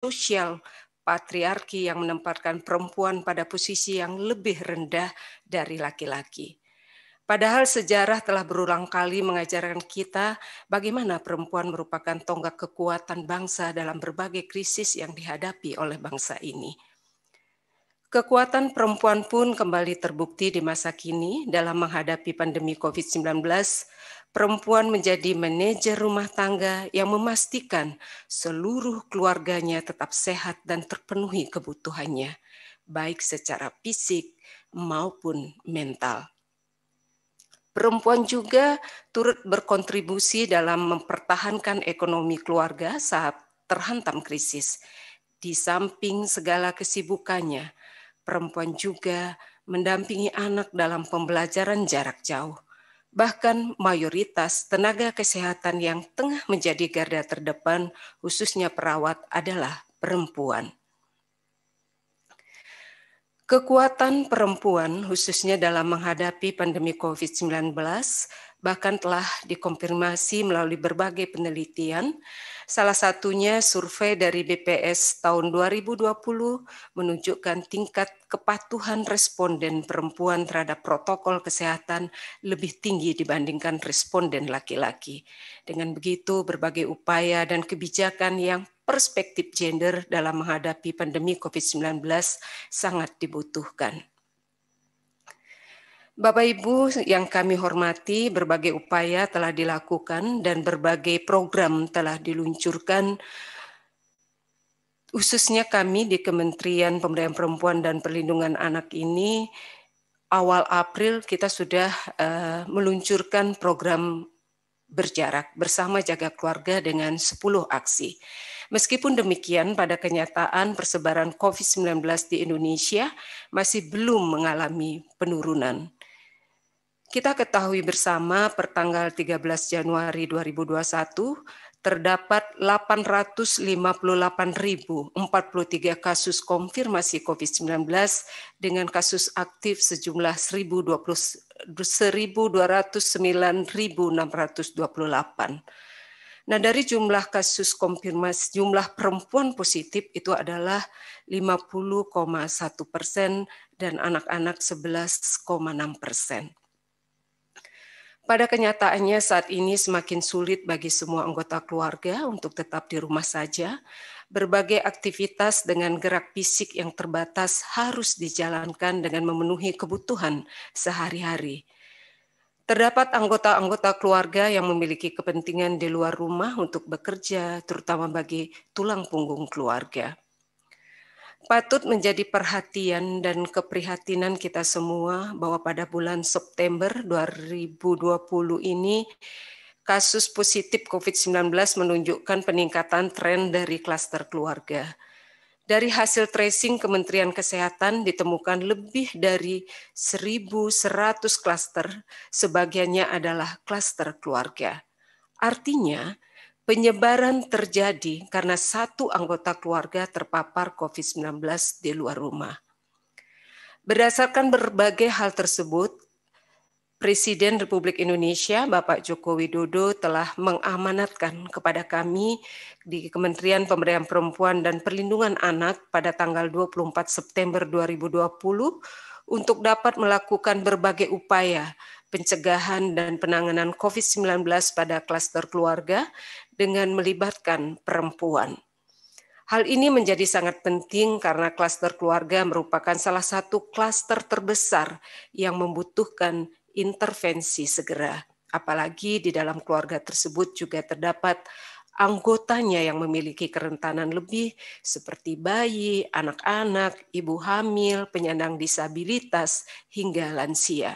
sosial patriarki yang menempatkan perempuan pada posisi yang lebih rendah dari laki-laki. Padahal sejarah telah berulang kali mengajarkan kita bagaimana perempuan merupakan tonggak kekuatan bangsa dalam berbagai krisis yang dihadapi oleh bangsa ini. Kekuatan perempuan pun kembali terbukti di masa kini dalam menghadapi pandemi COVID-19, perempuan menjadi manajer rumah tangga yang memastikan seluruh keluarganya tetap sehat dan terpenuhi kebutuhannya, baik secara fisik maupun mental. Perempuan juga turut berkontribusi dalam mempertahankan ekonomi keluarga saat terhantam krisis. Di samping segala kesibukannya, perempuan juga mendampingi anak dalam pembelajaran jarak jauh bahkan mayoritas tenaga kesehatan yang tengah menjadi garda terdepan, khususnya perawat, adalah perempuan. Kekuatan perempuan, khususnya dalam menghadapi pandemi COVID-19, bahkan telah dikonfirmasi melalui berbagai penelitian Salah satunya survei dari BPS tahun 2020 menunjukkan tingkat kepatuhan responden perempuan terhadap protokol kesehatan lebih tinggi dibandingkan responden laki-laki. Dengan begitu, berbagai upaya dan kebijakan yang perspektif gender dalam menghadapi pandemi COVID-19 sangat dibutuhkan. Bapak Ibu yang kami hormati, berbagai upaya telah dilakukan dan berbagai program telah diluncurkan khususnya kami di Kementerian Pemberdayaan Perempuan dan Perlindungan Anak ini awal April kita sudah uh, meluncurkan program berjarak bersama jaga keluarga dengan 10 aksi. Meskipun demikian, pada kenyataan persebaran COVID-19 di Indonesia masih belum mengalami penurunan. Kita ketahui bersama pertanggal 13 Januari 2021 terdapat 858.043 kasus konfirmasi COVID-19 dengan kasus aktif sejumlah 1.209.628. Nah, dari jumlah kasus konfirmasi, jumlah perempuan positif itu adalah 50,1 persen dan anak-anak 11,6 persen. Pada kenyataannya saat ini semakin sulit bagi semua anggota keluarga untuk tetap di rumah saja. Berbagai aktivitas dengan gerak fisik yang terbatas harus dijalankan dengan memenuhi kebutuhan sehari-hari. Terdapat anggota-anggota keluarga yang memiliki kepentingan di luar rumah untuk bekerja, terutama bagi tulang punggung keluarga patut menjadi perhatian dan keprihatinan kita semua bahwa pada bulan September 2020 ini kasus positif COVID-19 menunjukkan peningkatan tren dari klaster keluarga. Dari hasil tracing Kementerian Kesehatan ditemukan lebih dari 1.100 klaster, sebagiannya adalah klaster keluarga. Artinya, penyebaran terjadi karena satu anggota keluarga terpapar COVID-19 di luar rumah. Berdasarkan berbagai hal tersebut, Presiden Republik Indonesia Bapak Joko Widodo telah mengamanatkan kepada kami di Kementerian Pemberdayaan Perempuan dan Perlindungan Anak pada tanggal 24 September 2020 untuk dapat melakukan berbagai upaya pencegahan dan penanganan COVID-19 pada klaster keluarga dengan melibatkan perempuan. Hal ini menjadi sangat penting karena klaster keluarga merupakan salah satu klaster terbesar yang membutuhkan intervensi segera. Apalagi di dalam keluarga tersebut juga terdapat anggotanya yang memiliki kerentanan lebih seperti bayi, anak-anak, ibu hamil, penyandang disabilitas, hingga lansia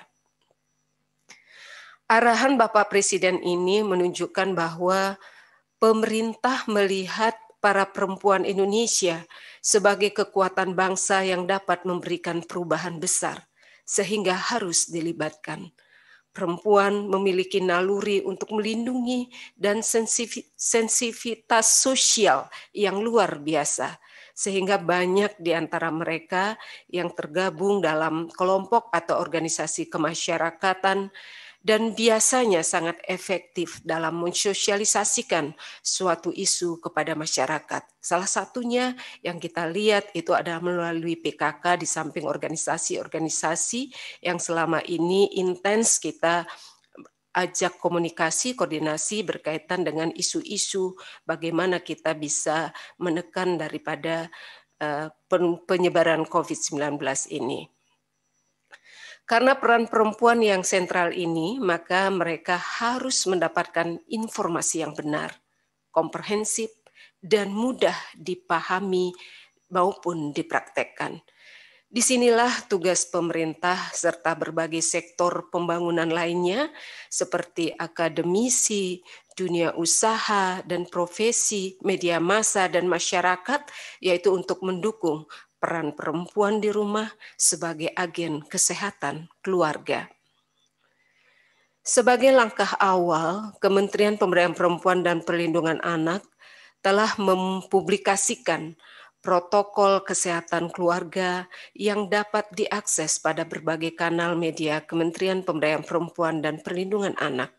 arahan Bapak Presiden ini menunjukkan bahwa pemerintah melihat para perempuan Indonesia sebagai kekuatan bangsa yang dapat memberikan perubahan besar, sehingga harus dilibatkan. Perempuan memiliki naluri untuk melindungi dan sensitivitas sosial yang luar biasa, sehingga banyak di antara mereka yang tergabung dalam kelompok atau organisasi kemasyarakatan dan biasanya sangat efektif dalam mensosialisasikan suatu isu kepada masyarakat. Salah satunya yang kita lihat itu adalah melalui PKK di samping organisasi-organisasi yang selama ini intens kita ajak komunikasi, koordinasi berkaitan dengan isu-isu bagaimana kita bisa menekan daripada eh, penyebaran COVID-19 ini. Karena peran perempuan yang sentral ini, maka mereka harus mendapatkan informasi yang benar, komprehensif, dan mudah dipahami maupun dipraktekkan. Disinilah tugas pemerintah serta berbagai sektor pembangunan lainnya seperti akademisi, dunia usaha, dan profesi, media massa, dan masyarakat yaitu untuk mendukung peran perempuan di rumah sebagai agen kesehatan keluarga. Sebagai langkah awal, Kementerian Pemberdayaan Perempuan dan Perlindungan Anak telah mempublikasikan protokol kesehatan keluarga yang dapat diakses pada berbagai kanal media Kementerian Pemberdayaan Perempuan dan Perlindungan Anak.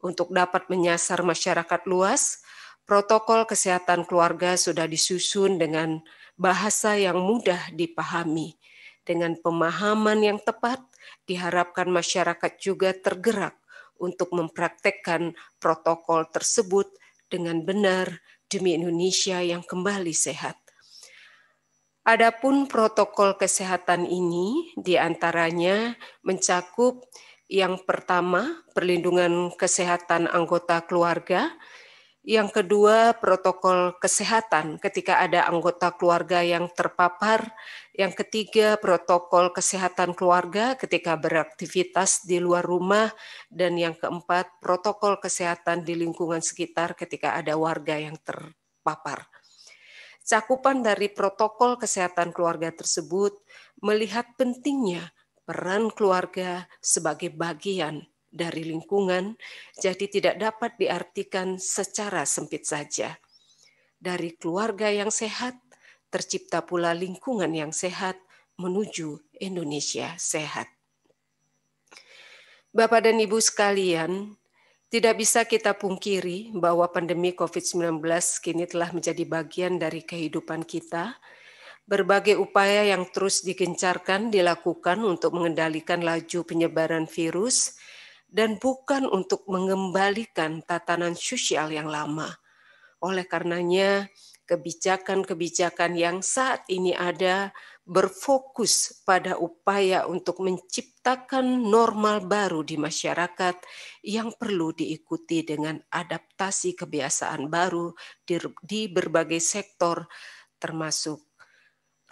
Untuk dapat menyasar masyarakat luas, protokol kesehatan keluarga sudah disusun dengan bahasa yang mudah dipahami. Dengan pemahaman yang tepat, diharapkan masyarakat juga tergerak untuk mempraktekkan protokol tersebut dengan benar demi Indonesia yang kembali sehat. Adapun protokol kesehatan ini diantaranya mencakup yang pertama perlindungan kesehatan anggota keluarga yang kedua, protokol kesehatan ketika ada anggota keluarga yang terpapar. Yang ketiga, protokol kesehatan keluarga ketika beraktivitas di luar rumah. Dan yang keempat, protokol kesehatan di lingkungan sekitar ketika ada warga yang terpapar. Cakupan dari protokol kesehatan keluarga tersebut melihat pentingnya peran keluarga sebagai bagian dari lingkungan, jadi tidak dapat diartikan secara sempit saja. Dari keluarga yang sehat, tercipta pula lingkungan yang sehat menuju Indonesia sehat. Bapak dan Ibu sekalian, tidak bisa kita pungkiri bahwa pandemi COVID-19 kini telah menjadi bagian dari kehidupan kita. Berbagai upaya yang terus digencarkan dilakukan untuk mengendalikan laju penyebaran virus, dan bukan untuk mengembalikan tatanan sosial yang lama. Oleh karenanya, kebijakan-kebijakan yang saat ini ada berfokus pada upaya untuk menciptakan normal baru di masyarakat yang perlu diikuti dengan adaptasi kebiasaan baru di, berbagai sektor termasuk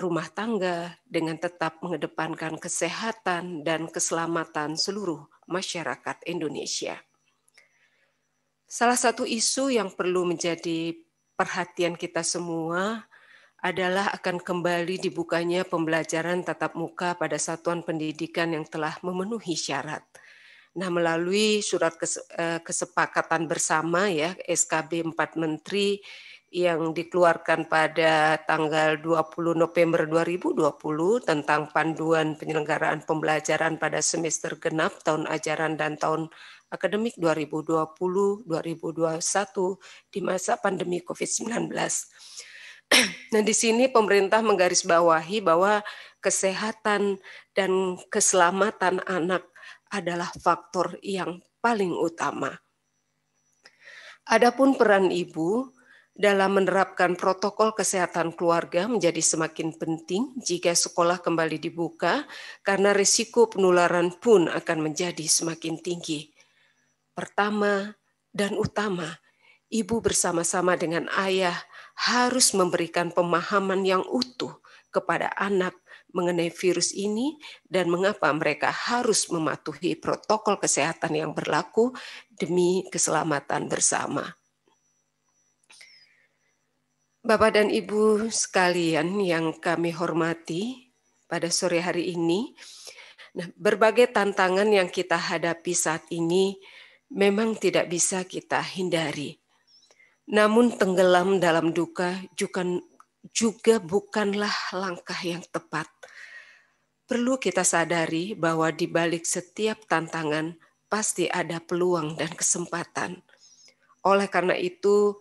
rumah tangga dengan tetap mengedepankan kesehatan dan keselamatan seluruh masyarakat Indonesia. Salah satu isu yang perlu menjadi perhatian kita semua adalah akan kembali dibukanya pembelajaran tatap muka pada satuan pendidikan yang telah memenuhi syarat. Nah, melalui surat eh, kesepakatan bersama ya SKB 4 Menteri yang dikeluarkan pada tanggal 20 November 2020 tentang panduan penyelenggaraan pembelajaran pada semester genap tahun ajaran dan tahun akademik 2020-2021 di masa pandemi COVID-19. Nah, di sini pemerintah menggarisbawahi bahwa kesehatan dan keselamatan anak adalah faktor yang paling utama. Adapun peran ibu, dalam menerapkan protokol kesehatan keluarga menjadi semakin penting jika sekolah kembali dibuka karena risiko penularan pun akan menjadi semakin tinggi. Pertama dan utama, ibu bersama-sama dengan ayah harus memberikan pemahaman yang utuh kepada anak mengenai virus ini dan mengapa mereka harus mematuhi protokol kesehatan yang berlaku demi keselamatan bersama. Bapak dan Ibu sekalian yang kami hormati pada sore hari ini, nah, berbagai tantangan yang kita hadapi saat ini memang tidak bisa kita hindari. Namun tenggelam dalam duka juga, juga bukanlah langkah yang tepat. Perlu kita sadari bahwa di balik setiap tantangan pasti ada peluang dan kesempatan. Oleh karena itu,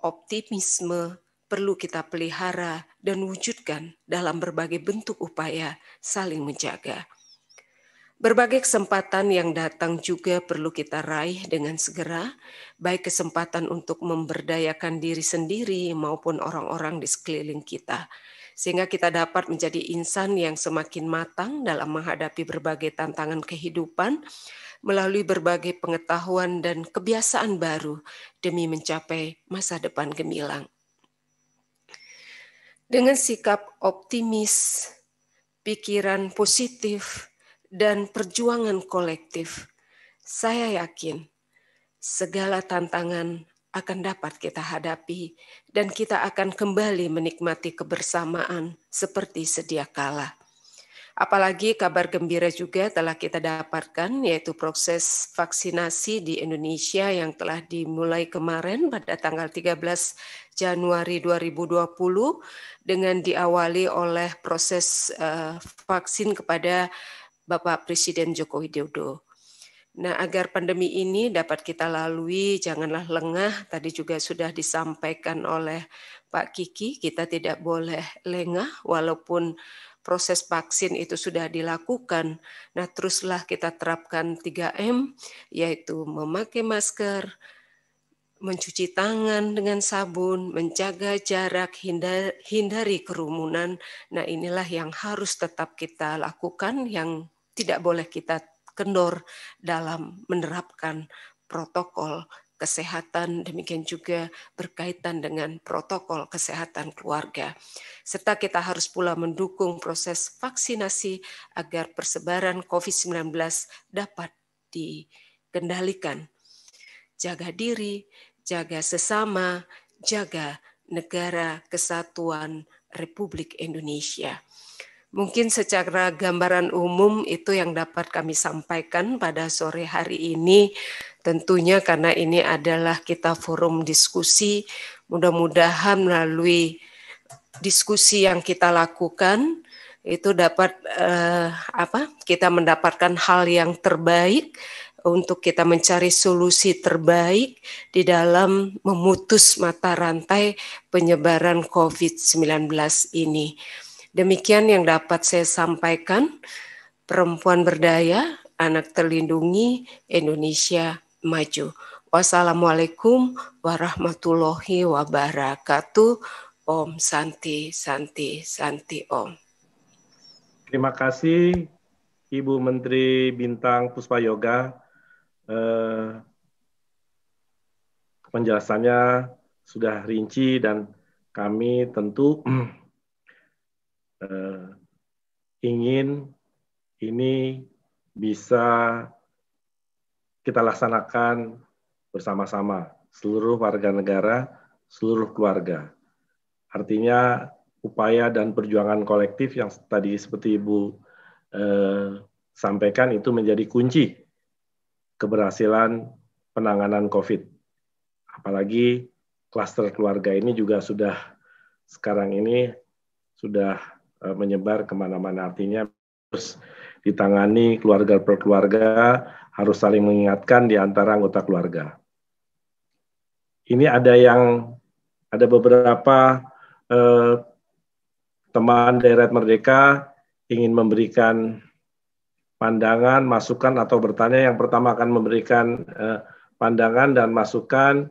optimisme, perlu kita pelihara dan wujudkan dalam berbagai bentuk upaya saling menjaga. Berbagai kesempatan yang datang juga perlu kita raih dengan segera, baik kesempatan untuk memberdayakan diri sendiri maupun orang-orang di sekeliling kita, sehingga kita dapat menjadi insan yang semakin matang dalam menghadapi berbagai tantangan kehidupan melalui berbagai pengetahuan dan kebiasaan baru demi mencapai masa depan gemilang. Dengan sikap optimis, pikiran positif, dan perjuangan kolektif, saya yakin segala tantangan akan dapat kita hadapi, dan kita akan kembali menikmati kebersamaan seperti sedia kala. Apalagi kabar gembira juga telah kita dapatkan, yaitu proses vaksinasi di Indonesia yang telah dimulai kemarin pada tanggal 13 Januari 2020 dengan diawali oleh proses eh, vaksin kepada Bapak Presiden Joko Widodo. Nah, agar pandemi ini dapat kita lalui, janganlah lengah. Tadi juga sudah disampaikan oleh Pak Kiki, kita tidak boleh lengah walaupun proses vaksin itu sudah dilakukan, nah teruslah kita terapkan 3M, yaitu memakai masker, mencuci tangan dengan sabun, menjaga jarak, hindari kerumunan. Nah inilah yang harus tetap kita lakukan, yang tidak boleh kita kendor dalam menerapkan protokol kesehatan, demikian juga berkaitan dengan protokol kesehatan keluarga. Serta kita harus pula mendukung proses vaksinasi agar persebaran COVID-19 dapat dikendalikan. Jaga diri, jaga sesama, jaga negara kesatuan Republik Indonesia. Mungkin secara gambaran umum itu yang dapat kami sampaikan pada sore hari ini. Tentunya karena ini adalah kita forum diskusi, mudah-mudahan melalui diskusi yang kita lakukan itu dapat eh, apa? Kita mendapatkan hal yang terbaik untuk kita mencari solusi terbaik di dalam memutus mata rantai penyebaran COVID-19 ini. Demikian yang dapat saya sampaikan. Perempuan berdaya, anak terlindungi, Indonesia maju. Wassalamualaikum warahmatullahi wabarakatuh. Om Santi, Santi, Santi Om. Terima kasih Ibu Menteri Bintang Puspayoga. Eh, penjelasannya sudah rinci dan kami tentu eh, ingin ini bisa kita laksanakan bersama-sama seluruh warga negara, seluruh keluarga. Artinya upaya dan perjuangan kolektif yang tadi seperti Ibu eh, sampaikan itu menjadi kunci keberhasilan penanganan COVID. Apalagi kluster keluarga ini juga sudah sekarang ini sudah Eh, menyebar kemana-mana. Artinya harus ditangani keluarga per keluarga, harus saling mengingatkan di antara anggota keluarga. Ini ada yang ada beberapa eh, teman daerah Merdeka ingin memberikan pandangan, masukan atau bertanya. Yang pertama akan memberikan eh, pandangan dan masukan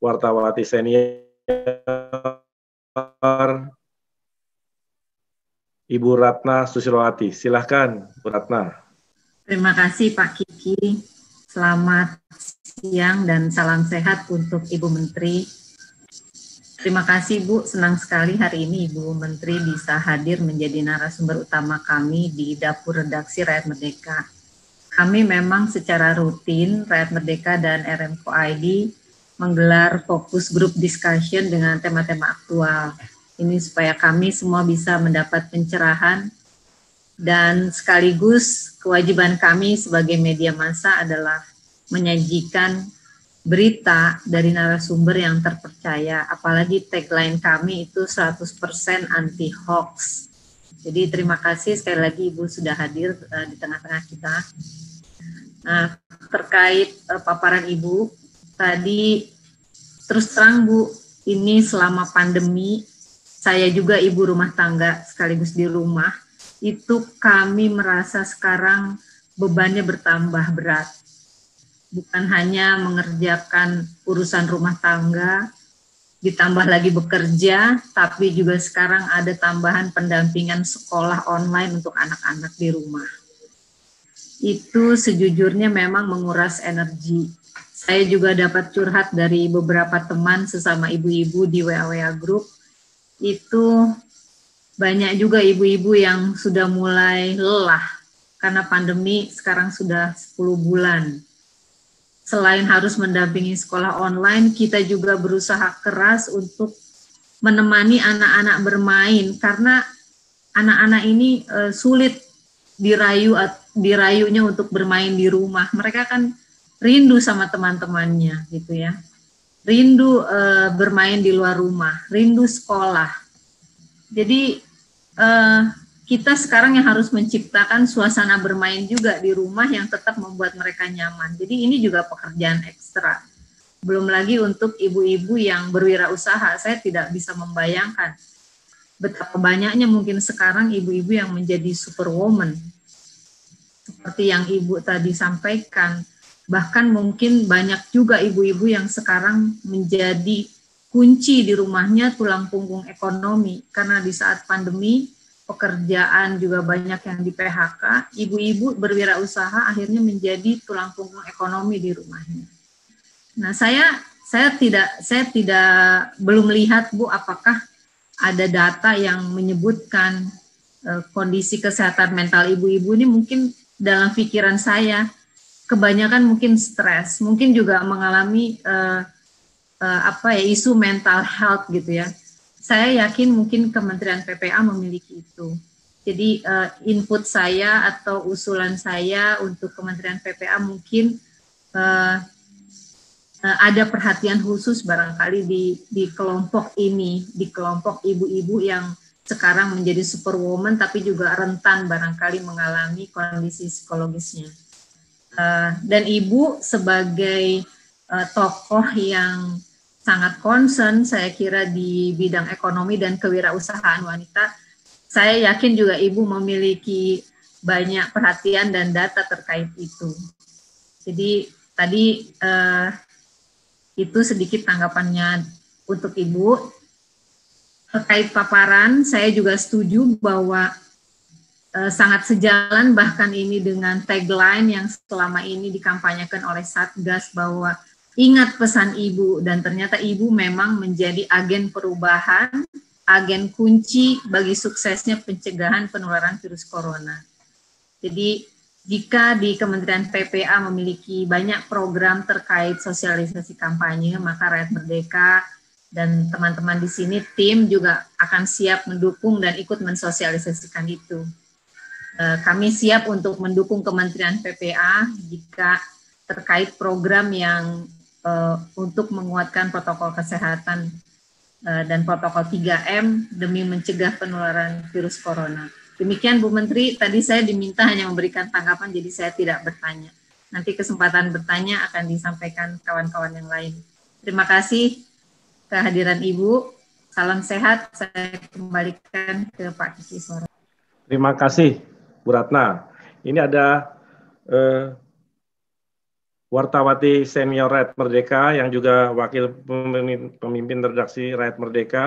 wartawati senior Ibu Ratna Susilowati. Silahkan, Bu Ratna. Terima kasih Pak Kiki. Selamat siang dan salam sehat untuk Ibu Menteri. Terima kasih Bu, senang sekali hari ini Ibu Menteri bisa hadir menjadi narasumber utama kami di Dapur Redaksi Rakyat Merdeka. Kami memang secara rutin Rakyat Merdeka dan RMKID menggelar fokus grup discussion dengan tema-tema aktual ini supaya kami semua bisa mendapat pencerahan dan sekaligus kewajiban kami sebagai media massa adalah menyajikan berita dari narasumber yang terpercaya apalagi tagline kami itu 100% anti hoax. Jadi terima kasih sekali lagi Ibu sudah hadir uh, di tengah-tengah kita. Nah, terkait uh, paparan Ibu tadi terus terang Bu, ini selama pandemi saya juga ibu rumah tangga sekaligus di rumah, itu kami merasa sekarang bebannya bertambah berat. Bukan hanya mengerjakan urusan rumah tangga, ditambah lagi bekerja, tapi juga sekarang ada tambahan pendampingan sekolah online untuk anak-anak di rumah. Itu sejujurnya memang menguras energi. Saya juga dapat curhat dari beberapa teman sesama ibu-ibu di wa Group itu banyak juga ibu-ibu yang sudah mulai lelah karena pandemi sekarang sudah 10 bulan. Selain harus mendampingi sekolah online, kita juga berusaha keras untuk menemani anak-anak bermain karena anak-anak ini e, sulit dirayu dirayunya untuk bermain di rumah. Mereka kan rindu sama teman-temannya gitu ya rindu uh, bermain di luar rumah, rindu sekolah. Jadi uh, kita sekarang yang harus menciptakan suasana bermain juga di rumah yang tetap membuat mereka nyaman. Jadi ini juga pekerjaan ekstra. Belum lagi untuk ibu-ibu yang berwirausaha, saya tidak bisa membayangkan betapa banyaknya mungkin sekarang ibu-ibu yang menjadi superwoman. Seperti yang ibu tadi sampaikan, bahkan mungkin banyak juga ibu-ibu yang sekarang menjadi kunci di rumahnya tulang punggung ekonomi karena di saat pandemi pekerjaan juga banyak yang di PHK, ibu-ibu berwirausaha akhirnya menjadi tulang punggung ekonomi di rumahnya. Nah, saya saya tidak saya tidak belum lihat Bu apakah ada data yang menyebutkan eh, kondisi kesehatan mental ibu-ibu ini mungkin dalam pikiran saya kebanyakan mungkin stres, mungkin juga mengalami uh, uh, apa ya isu mental health gitu ya. Saya yakin mungkin Kementerian PPA memiliki itu. Jadi uh, input saya atau usulan saya untuk Kementerian PPA mungkin uh, uh, ada perhatian khusus barangkali di di kelompok ini, di kelompok ibu-ibu yang sekarang menjadi superwoman tapi juga rentan barangkali mengalami kondisi psikologisnya. Eh, dan ibu sebagai uh, tokoh yang sangat concern saya kira di bidang ekonomi dan kewirausahaan wanita, saya yakin juga ibu memiliki banyak perhatian dan data terkait itu. Jadi tadi uh, itu sedikit tanggapannya untuk ibu terkait paparan. Saya juga setuju bahwa Eh, sangat sejalan bahkan ini dengan tagline yang selama ini dikampanyekan oleh Satgas bahwa ingat pesan ibu dan ternyata ibu memang menjadi agen perubahan, agen kunci bagi suksesnya pencegahan penularan virus corona. Jadi jika di Kementerian PPA memiliki banyak program terkait sosialisasi kampanye, maka Rakyat Merdeka dan teman-teman di sini tim juga akan siap mendukung dan ikut mensosialisasikan itu. Eh, kami siap untuk mendukung Kementerian PPA jika terkait program yang eh, untuk menguatkan protokol kesehatan eh, dan protokol 3M demi mencegah penularan virus corona. Demikian Bu Menteri, tadi saya diminta hanya memberikan tanggapan jadi saya tidak bertanya. Nanti kesempatan bertanya akan disampaikan kawan-kawan yang lain. Terima kasih kehadiran Ibu. Salam sehat, saya kembalikan ke Pak Kiki Terima kasih Bu Ratna. Ini ada eh, wartawati senior Rakyat Merdeka yang juga wakil pemimpin, pemimpin redaksi Rakyat Merdeka,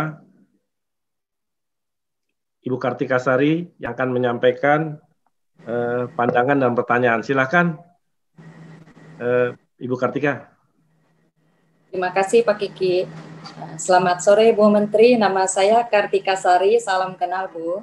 Ibu Kartika Sari yang akan menyampaikan eh, pandangan dan pertanyaan. Silakan, eh, Ibu Kartika. Terima kasih Pak Kiki. Selamat sore Bu Menteri, nama saya Kartika Sari, salam kenal Bu.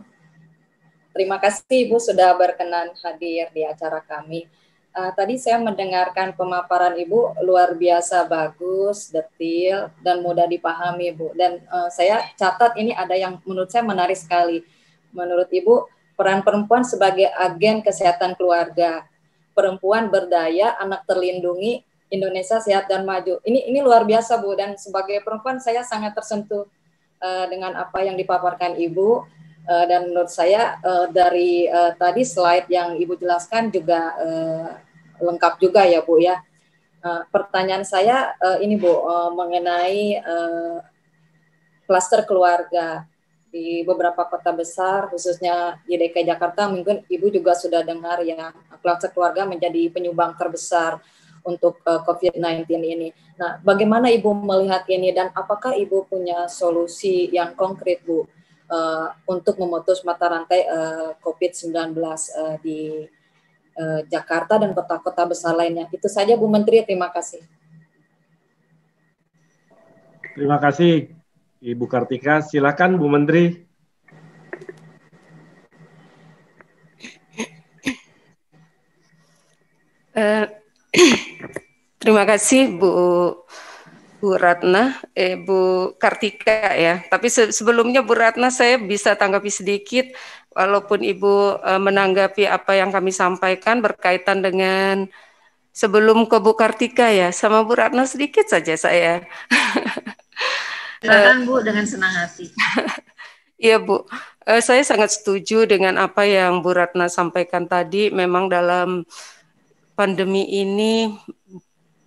Terima kasih Ibu sudah berkenan hadir di acara kami. Uh, tadi saya mendengarkan pemaparan Ibu luar biasa bagus, detil, dan mudah dipahami Ibu. Dan uh, saya catat ini ada yang menurut saya menarik sekali. Menurut Ibu, peran perempuan sebagai agen kesehatan keluarga. Perempuan berdaya, anak terlindungi, Indonesia sehat dan maju. Ini ini luar biasa Bu dan sebagai perempuan saya sangat tersentuh uh, dengan apa yang dipaparkan Ibu Eh, dan menurut saya uh, dari uh, tadi slide yang Ibu jelaskan juga uh, lengkap juga ya Bu ya. Uh, pertanyaan saya uh, ini Bu uh, mengenai uh, keluarga di beberapa kota besar khususnya di DKI Jakarta mungkin Ibu juga sudah dengar ya klaster keluarga menjadi penyumbang terbesar untuk uh, COVID-19 ini. Nah, bagaimana Ibu melihat ini dan apakah Ibu punya solusi yang konkret Bu uh, untuk memutus mata rantai uh, COVID-19 uh, di uh, Jakarta dan kota-kota besar lainnya. Itu saja Bu Menteri, terima kasih. Terima kasih Ibu Kartika. Silakan Bu Menteri. Uh, terima kasih Bu Bu Ratna, eh, Bu Kartika ya. Tapi se sebelumnya Bu Ratna saya bisa tanggapi sedikit, walaupun Ibu eh, menanggapi apa yang kami sampaikan berkaitan dengan sebelum ke Bu Kartika ya, sama Bu Ratna sedikit saja saya. Silakan eh, Bu dengan senang hati. Iya Bu, eh, saya sangat setuju dengan apa yang Bu Ratna sampaikan tadi. Memang dalam pandemi ini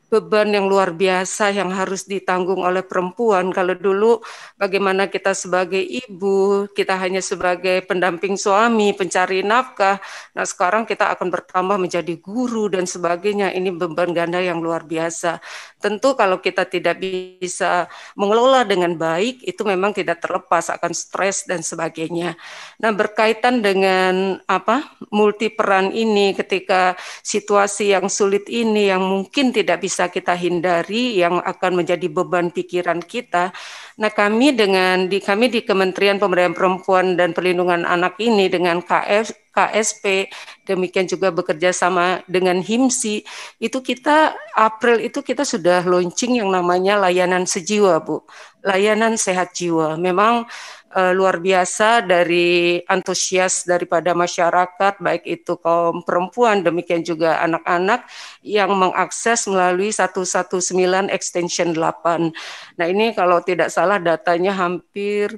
beban yang luar biasa yang harus ditanggung oleh perempuan. Kalau dulu bagaimana kita sebagai ibu, kita hanya sebagai pendamping suami, pencari nafkah. Nah, sekarang kita akan bertambah menjadi guru dan sebagainya. Ini beban ganda yang luar biasa. Tentu kalau kita tidak bisa mengelola dengan baik, itu memang tidak terlepas akan stres dan sebagainya. Nah, berkaitan dengan apa? multi peran ini ketika situasi yang sulit ini yang mungkin tidak bisa bisa kita hindari yang akan menjadi beban pikiran kita. Nah, kami dengan di kami di Kementerian Pemberdayaan Perempuan dan Perlindungan Anak ini dengan KF, KSP, demikian juga bekerja sama dengan HIMSI, itu kita April itu kita sudah launching yang namanya layanan sejiwa, Bu. Layanan sehat jiwa. Memang uh, luar biasa dari antusias daripada masyarakat baik itu kaum perempuan demikian juga anak-anak yang mengakses melalui 119 extension 8. Nah, ini kalau tidak salah datanya hampir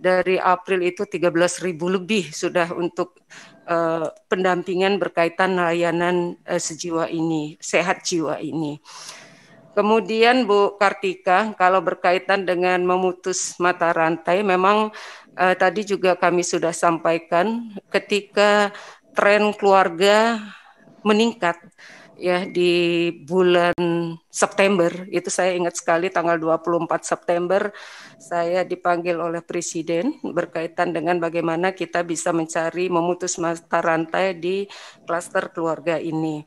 dari April itu ribu lebih sudah untuk uh, pendampingan berkaitan layanan uh, sejiwa ini, sehat jiwa ini. Kemudian Bu Kartika, kalau berkaitan dengan memutus mata rantai, memang eh, tadi juga kami sudah sampaikan ketika tren keluarga meningkat ya di bulan September itu saya ingat sekali tanggal 24 September saya dipanggil oleh Presiden berkaitan dengan bagaimana kita bisa mencari memutus mata rantai di klaster keluarga ini.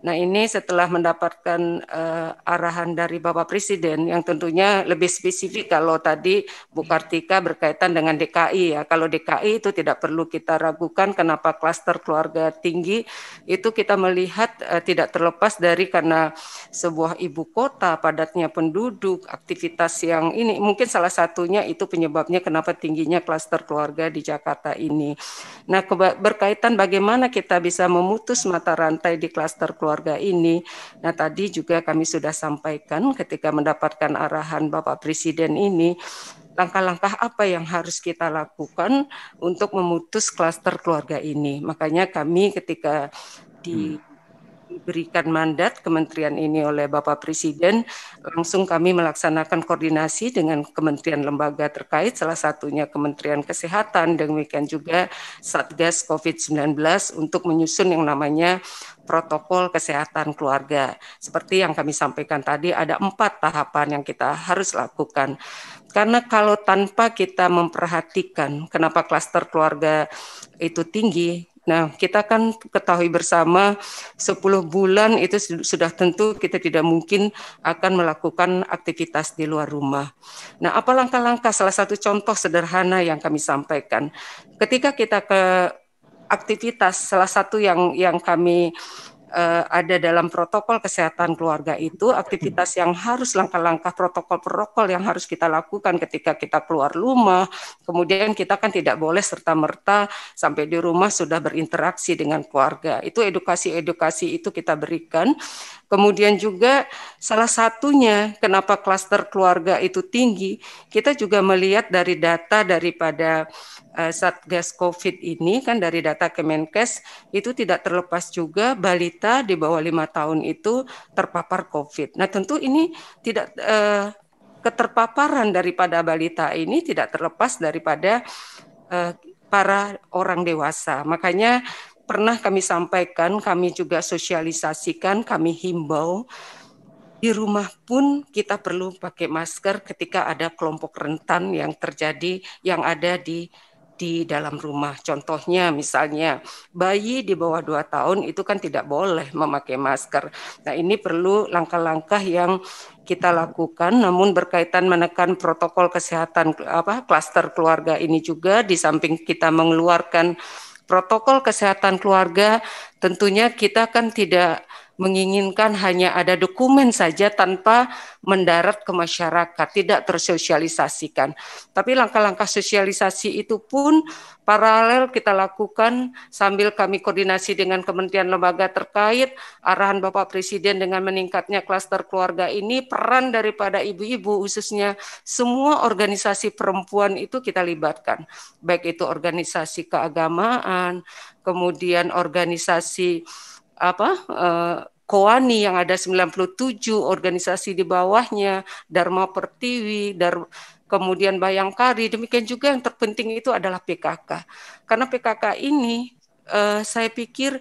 Nah ini setelah mendapatkan uh, arahan dari Bapak Presiden yang tentunya lebih spesifik kalau tadi Bu Kartika berkaitan dengan DKI ya. Kalau DKI itu tidak perlu kita ragukan kenapa klaster keluarga tinggi itu kita melihat uh, tidak terlepas dari karena sebuah ibu kota padatnya penduduk, aktivitas yang ini mungkin salah satu satunya itu penyebabnya kenapa tingginya klaster keluarga di Jakarta ini. Nah, berkaitan bagaimana kita bisa memutus mata rantai di klaster keluarga ini. Nah, tadi juga kami sudah sampaikan ketika mendapatkan arahan Bapak Presiden ini langkah-langkah apa yang harus kita lakukan untuk memutus klaster keluarga ini. Makanya kami ketika di hmm diberikan mandat kementerian ini oleh Bapak Presiden, langsung kami melaksanakan koordinasi dengan kementerian lembaga terkait, salah satunya Kementerian Kesehatan, dan demikian juga Satgas COVID-19 untuk menyusun yang namanya protokol kesehatan keluarga. Seperti yang kami sampaikan tadi, ada empat tahapan yang kita harus lakukan. Karena kalau tanpa kita memperhatikan kenapa klaster keluarga itu tinggi, Nah, kita kan ketahui bersama 10 bulan itu sudah tentu kita tidak mungkin akan melakukan aktivitas di luar rumah. Nah, apa langkah-langkah salah satu contoh sederhana yang kami sampaikan. Ketika kita ke aktivitas salah satu yang yang kami uh, ada dalam protokol kesehatan keluarga itu aktivitas yang harus langkah-langkah protokol-protokol yang harus kita lakukan ketika kita keluar rumah. Kemudian kita kan tidak boleh serta-merta sampai di rumah sudah berinteraksi dengan keluarga. Itu edukasi-edukasi itu kita berikan Kemudian juga salah satunya kenapa klaster keluarga itu tinggi, kita juga melihat dari data daripada uh, Satgas Covid ini kan dari data Kemenkes itu tidak terlepas juga balita di bawah lima tahun itu terpapar Covid. Nah tentu ini tidak uh, keterpaparan daripada balita ini tidak terlepas daripada uh, para orang dewasa. Makanya pernah kami sampaikan, kami juga sosialisasikan, kami himbau di rumah pun kita perlu pakai masker ketika ada kelompok rentan yang terjadi yang ada di di dalam rumah. Contohnya misalnya bayi di bawah 2 tahun itu kan tidak boleh memakai masker. Nah, ini perlu langkah-langkah yang kita lakukan namun berkaitan menekan protokol kesehatan apa klaster keluarga ini juga di samping kita mengeluarkan protokol kesehatan keluarga tentunya kita kan tidak menginginkan hanya ada dokumen saja tanpa mendarat ke masyarakat, tidak tersosialisasikan. Tapi langkah-langkah sosialisasi itu pun paralel kita lakukan sambil kami koordinasi dengan kementerian lembaga terkait, arahan Bapak Presiden dengan meningkatnya klaster keluarga ini, peran daripada ibu-ibu khususnya semua organisasi perempuan itu kita libatkan. Baik itu organisasi keagamaan, kemudian organisasi apa uh, Koani yang ada 97 organisasi di bawahnya, Dharma Pertiwi, Dar kemudian Bayangkari, demikian juga yang terpenting itu adalah PKK. Karena PKK ini uh, saya pikir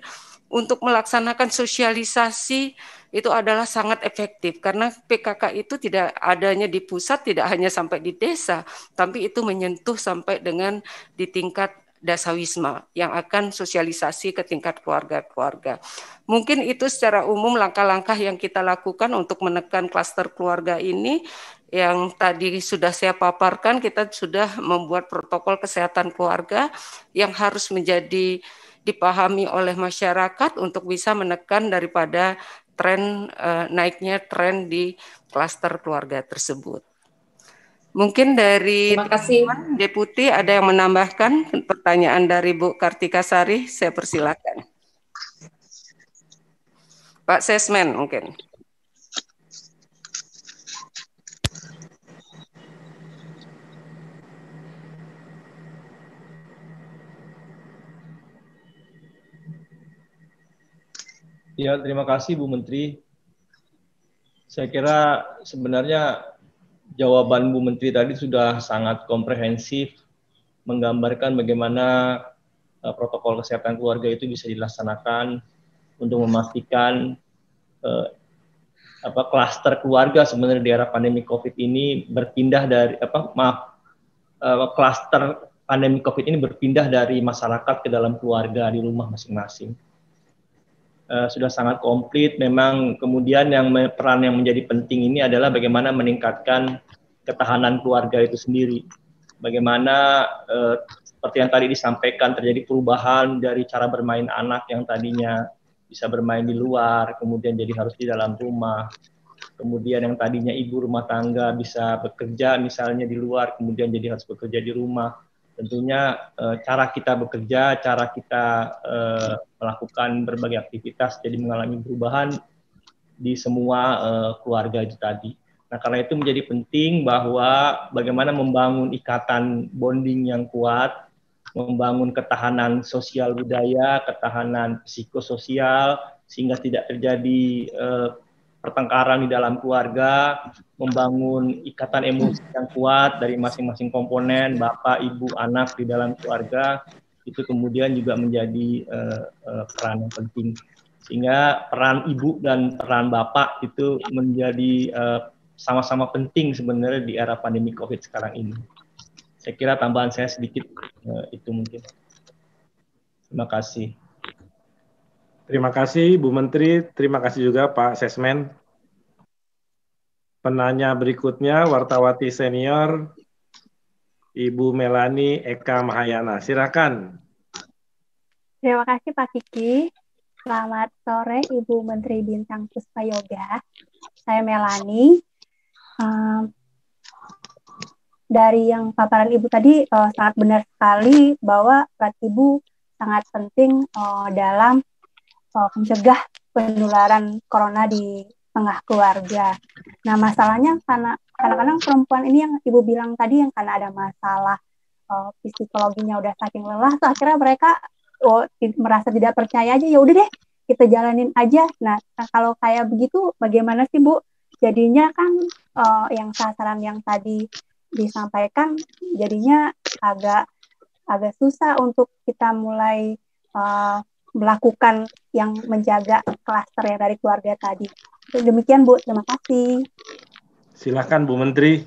untuk melaksanakan sosialisasi itu adalah sangat efektif karena PKK itu tidak adanya di pusat tidak hanya sampai di desa tapi itu menyentuh sampai dengan di tingkat dasawisma yang akan sosialisasi ke tingkat keluarga-keluarga. Mungkin itu secara umum langkah-langkah yang kita lakukan untuk menekan klaster keluarga ini yang tadi sudah saya paparkan kita sudah membuat protokol kesehatan keluarga yang harus menjadi dipahami oleh masyarakat untuk bisa menekan daripada tren eh, naiknya tren di klaster keluarga tersebut. Mungkin dari Terima kasih. Deputi ada yang menambahkan pertanyaan dari Bu Kartika Sari, saya persilakan. Pak Sesmen mungkin. Ya, terima kasih Bu Menteri. Saya kira sebenarnya jawaban Bu Menteri tadi sudah sangat komprehensif menggambarkan bagaimana uh, protokol kesehatan keluarga itu bisa dilaksanakan untuk memastikan uh, apa klaster keluarga sebenarnya di era pandemi Covid ini berpindah dari apa maaf uh, klaster pandemi Covid ini berpindah dari masyarakat ke dalam keluarga di rumah masing-masing. Eh, sudah sangat komplit. Memang kemudian yang peran yang menjadi penting ini adalah bagaimana meningkatkan ketahanan keluarga itu sendiri. Bagaimana uh, seperti yang tadi disampaikan terjadi perubahan dari cara bermain anak yang tadinya bisa bermain di luar, kemudian jadi harus di dalam rumah. Kemudian yang tadinya ibu rumah tangga bisa bekerja misalnya di luar, kemudian jadi harus bekerja di rumah tentunya e, cara kita bekerja, cara kita e, melakukan berbagai aktivitas jadi mengalami perubahan di semua e, keluarga itu tadi. Nah, karena itu menjadi penting bahwa bagaimana membangun ikatan bonding yang kuat, membangun ketahanan sosial budaya, ketahanan psikososial sehingga tidak terjadi e, pertengkaran di dalam keluarga, membangun ikatan emosi yang kuat dari masing-masing komponen bapak, ibu, anak di dalam keluarga itu kemudian juga menjadi uh, uh, peran yang penting sehingga peran ibu dan peran bapak itu menjadi eh, sama-sama uh, penting sebenarnya di era pandemi COVID sekarang ini. Saya kira tambahan saya sedikit uh, itu mungkin. Terima kasih. Terima kasih Bu Menteri, terima kasih juga Pak Sesmen. Penanya berikutnya wartawati senior Ibu Melani Eka Mahayana. Silakan. Terima kasih Pak Kiki. Selamat sore Ibu Menteri Bintang Puspa Yoga. Saya Melani. Um, dari yang paparan Ibu tadi uh, sangat benar sekali bahwa peran Ibu sangat penting uh, dalam soal mencegah penularan corona di tengah keluarga. Nah, masalahnya karena kadang-kadang perempuan ini yang ibu bilang tadi yang karena ada masalah uh, psikologinya udah saking lelah, so akhirnya mereka oh, merasa tidak percaya aja, ya udah deh kita jalanin aja. Nah, nah kalau kayak begitu, bagaimana sih bu? Jadinya kan uh, yang sasaran yang tadi disampaikan, jadinya agak agak susah untuk kita mulai uh, melakukan yang menjaga klaster yang dari keluarga tadi. Demikian Bu, terima kasih. Silakan Bu Menteri.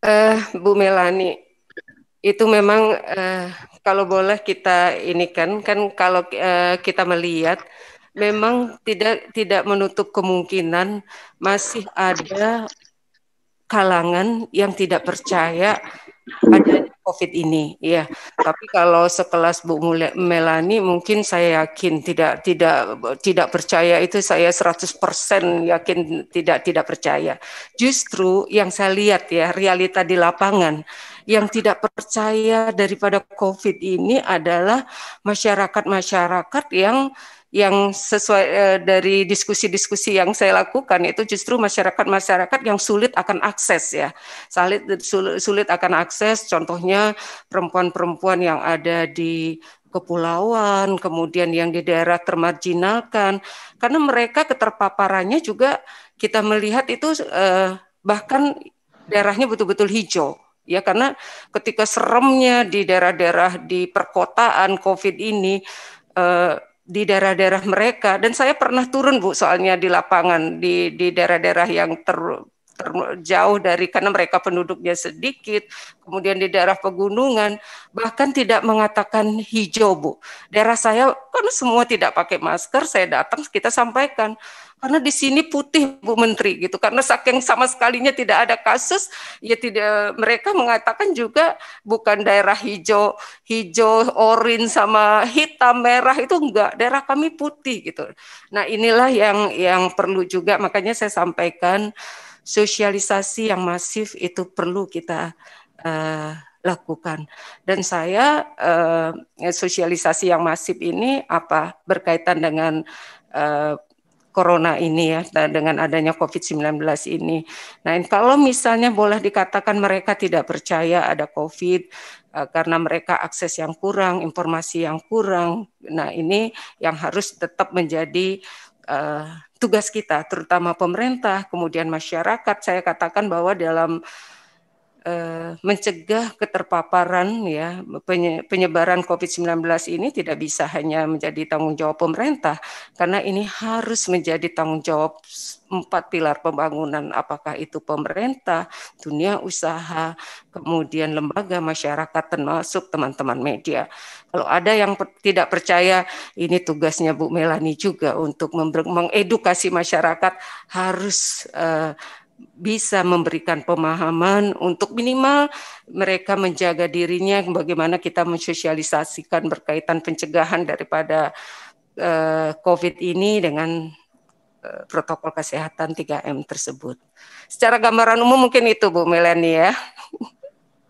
Uh, Bu Melani, itu memang uh, kalau boleh kita ini kan kan kalau uh, kita melihat memang tidak tidak menutup kemungkinan masih ada kalangan yang tidak percaya ada COVID ini, ya. Tapi kalau sekelas Bu Melani mungkin saya yakin tidak tidak tidak percaya itu saya 100% yakin tidak tidak percaya. Justru yang saya lihat ya realita di lapangan yang tidak percaya daripada COVID ini adalah masyarakat-masyarakat yang yang sesuai eh, dari diskusi-diskusi yang saya lakukan itu justru masyarakat-masyarakat yang sulit akan akses ya sulit sulit akan akses contohnya perempuan-perempuan yang ada di kepulauan kemudian yang di daerah termarginalkan karena mereka keterpaparannya juga kita melihat itu eh, bahkan daerahnya betul-betul hijau ya karena ketika seremnya di daerah-daerah di perkotaan COVID ini eh, di daerah-daerah mereka dan saya pernah turun Bu soalnya di lapangan di di daerah-daerah yang ter, dari karena mereka penduduknya sedikit kemudian di daerah pegunungan bahkan tidak mengatakan hijau Bu daerah saya kan semua tidak pakai masker saya datang kita sampaikan karena di sini putih Bu Menteri gitu karena saking sama sekalinya tidak ada kasus ya tidak mereka mengatakan juga bukan daerah hijau hijau orin sama hitam merah itu enggak daerah kami putih gitu nah inilah yang yang perlu juga makanya saya sampaikan sosialisasi yang masif itu perlu kita uh, lakukan. Dan saya eh, sosialisasi yang masif ini apa berkaitan dengan eh, corona ini ya nah, dengan adanya COVID-19 ini. Nah, kalau misalnya boleh dikatakan mereka tidak percaya ada COVID eh, karena mereka akses yang kurang, informasi yang kurang. Nah, ini yang harus tetap menjadi uh, tugas kita terutama pemerintah, kemudian masyarakat. Saya katakan bahwa dalam Eh, mencegah keterpaparan ya penyebaran COVID-19 ini tidak bisa hanya menjadi tanggung jawab pemerintah karena ini harus menjadi tanggung jawab empat pilar pembangunan apakah itu pemerintah, dunia usaha, kemudian lembaga masyarakat termasuk teman-teman media. Kalau ada yang per tidak percaya ini tugasnya Bu Melani juga untuk mengedukasi masyarakat harus uh, bisa memberikan pemahaman untuk minimal mereka menjaga dirinya bagaimana kita mensosialisasikan berkaitan pencegahan daripada uh, COVID ini dengan uh, protokol kesehatan 3M tersebut. Secara gambaran umum mungkin itu Bu Melani ya.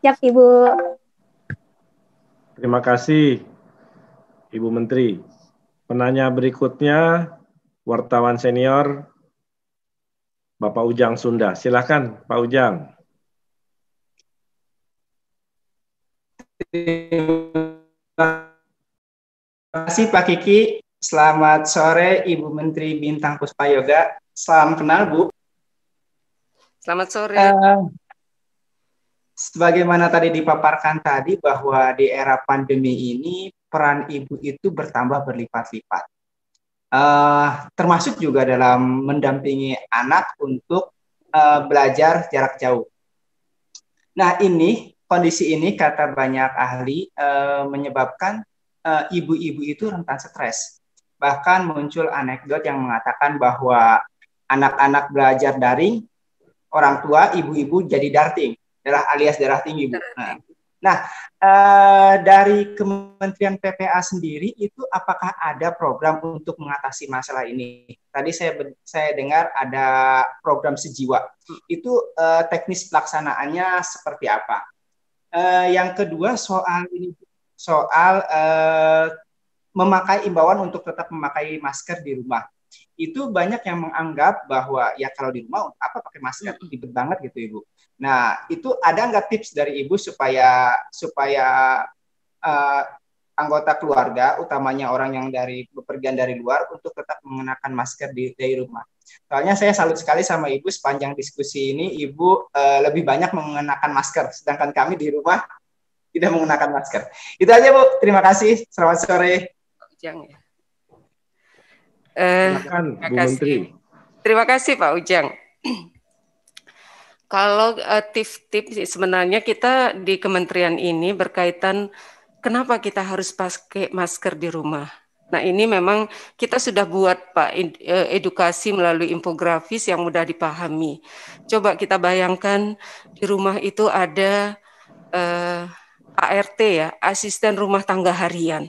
Siap Ibu. Terima kasih Ibu Menteri. Penanya berikutnya wartawan senior Bapak Ujang Sunda. Silakan Pak Ujang. Terima kasih Pak Kiki. Selamat sore Ibu Menteri Bintang Puspa Yoga. Salam kenal Bu. Selamat sore. Uh, sebagaimana tadi dipaparkan tadi bahwa di era pandemi ini peran ibu itu bertambah berlipat-lipat uh, termasuk juga dalam mendampingi anak untuk uh, belajar jarak jauh. Nah, ini kondisi ini kata banyak ahli uh, menyebabkan ibu-ibu uh, itu rentan stres. Bahkan muncul anekdot yang mengatakan bahwa anak-anak belajar daring, orang tua, ibu-ibu jadi darting, darah alias darah tinggi. Bu. Nah, Nah, eh, dari Kementerian PPA sendiri itu apakah ada program untuk mengatasi masalah ini? Tadi saya saya dengar ada program sejiwa. Itu eh, teknis pelaksanaannya seperti apa? Eh, yang kedua soal ini soal eh, memakai imbauan untuk tetap memakai masker di rumah. Itu banyak yang menganggap bahwa ya kalau di rumah apa pakai masker ribet banget gitu ibu. Nah, itu ada nggak tips dari ibu supaya supaya uh, anggota keluarga, utamanya orang yang dari bepergian dari luar, untuk tetap mengenakan masker di di rumah. Soalnya saya salut sekali sama ibu sepanjang diskusi ini, ibu uh, lebih banyak mengenakan masker, sedangkan kami di rumah tidak menggunakan masker. Itu aja bu, terima kasih. Selamat sore. Ujang ya. Uh, kasih. Bu Terima kasih Pak Ujang. Kalau uh, eh, tips tip sebenarnya kita di kementerian ini berkaitan kenapa kita harus pakai masker di rumah. Nah, ini memang kita sudah buat Pak eh, edukasi melalui infografis yang mudah dipahami. Coba kita bayangkan di rumah itu ada eh, ART ya, asisten rumah tangga harian.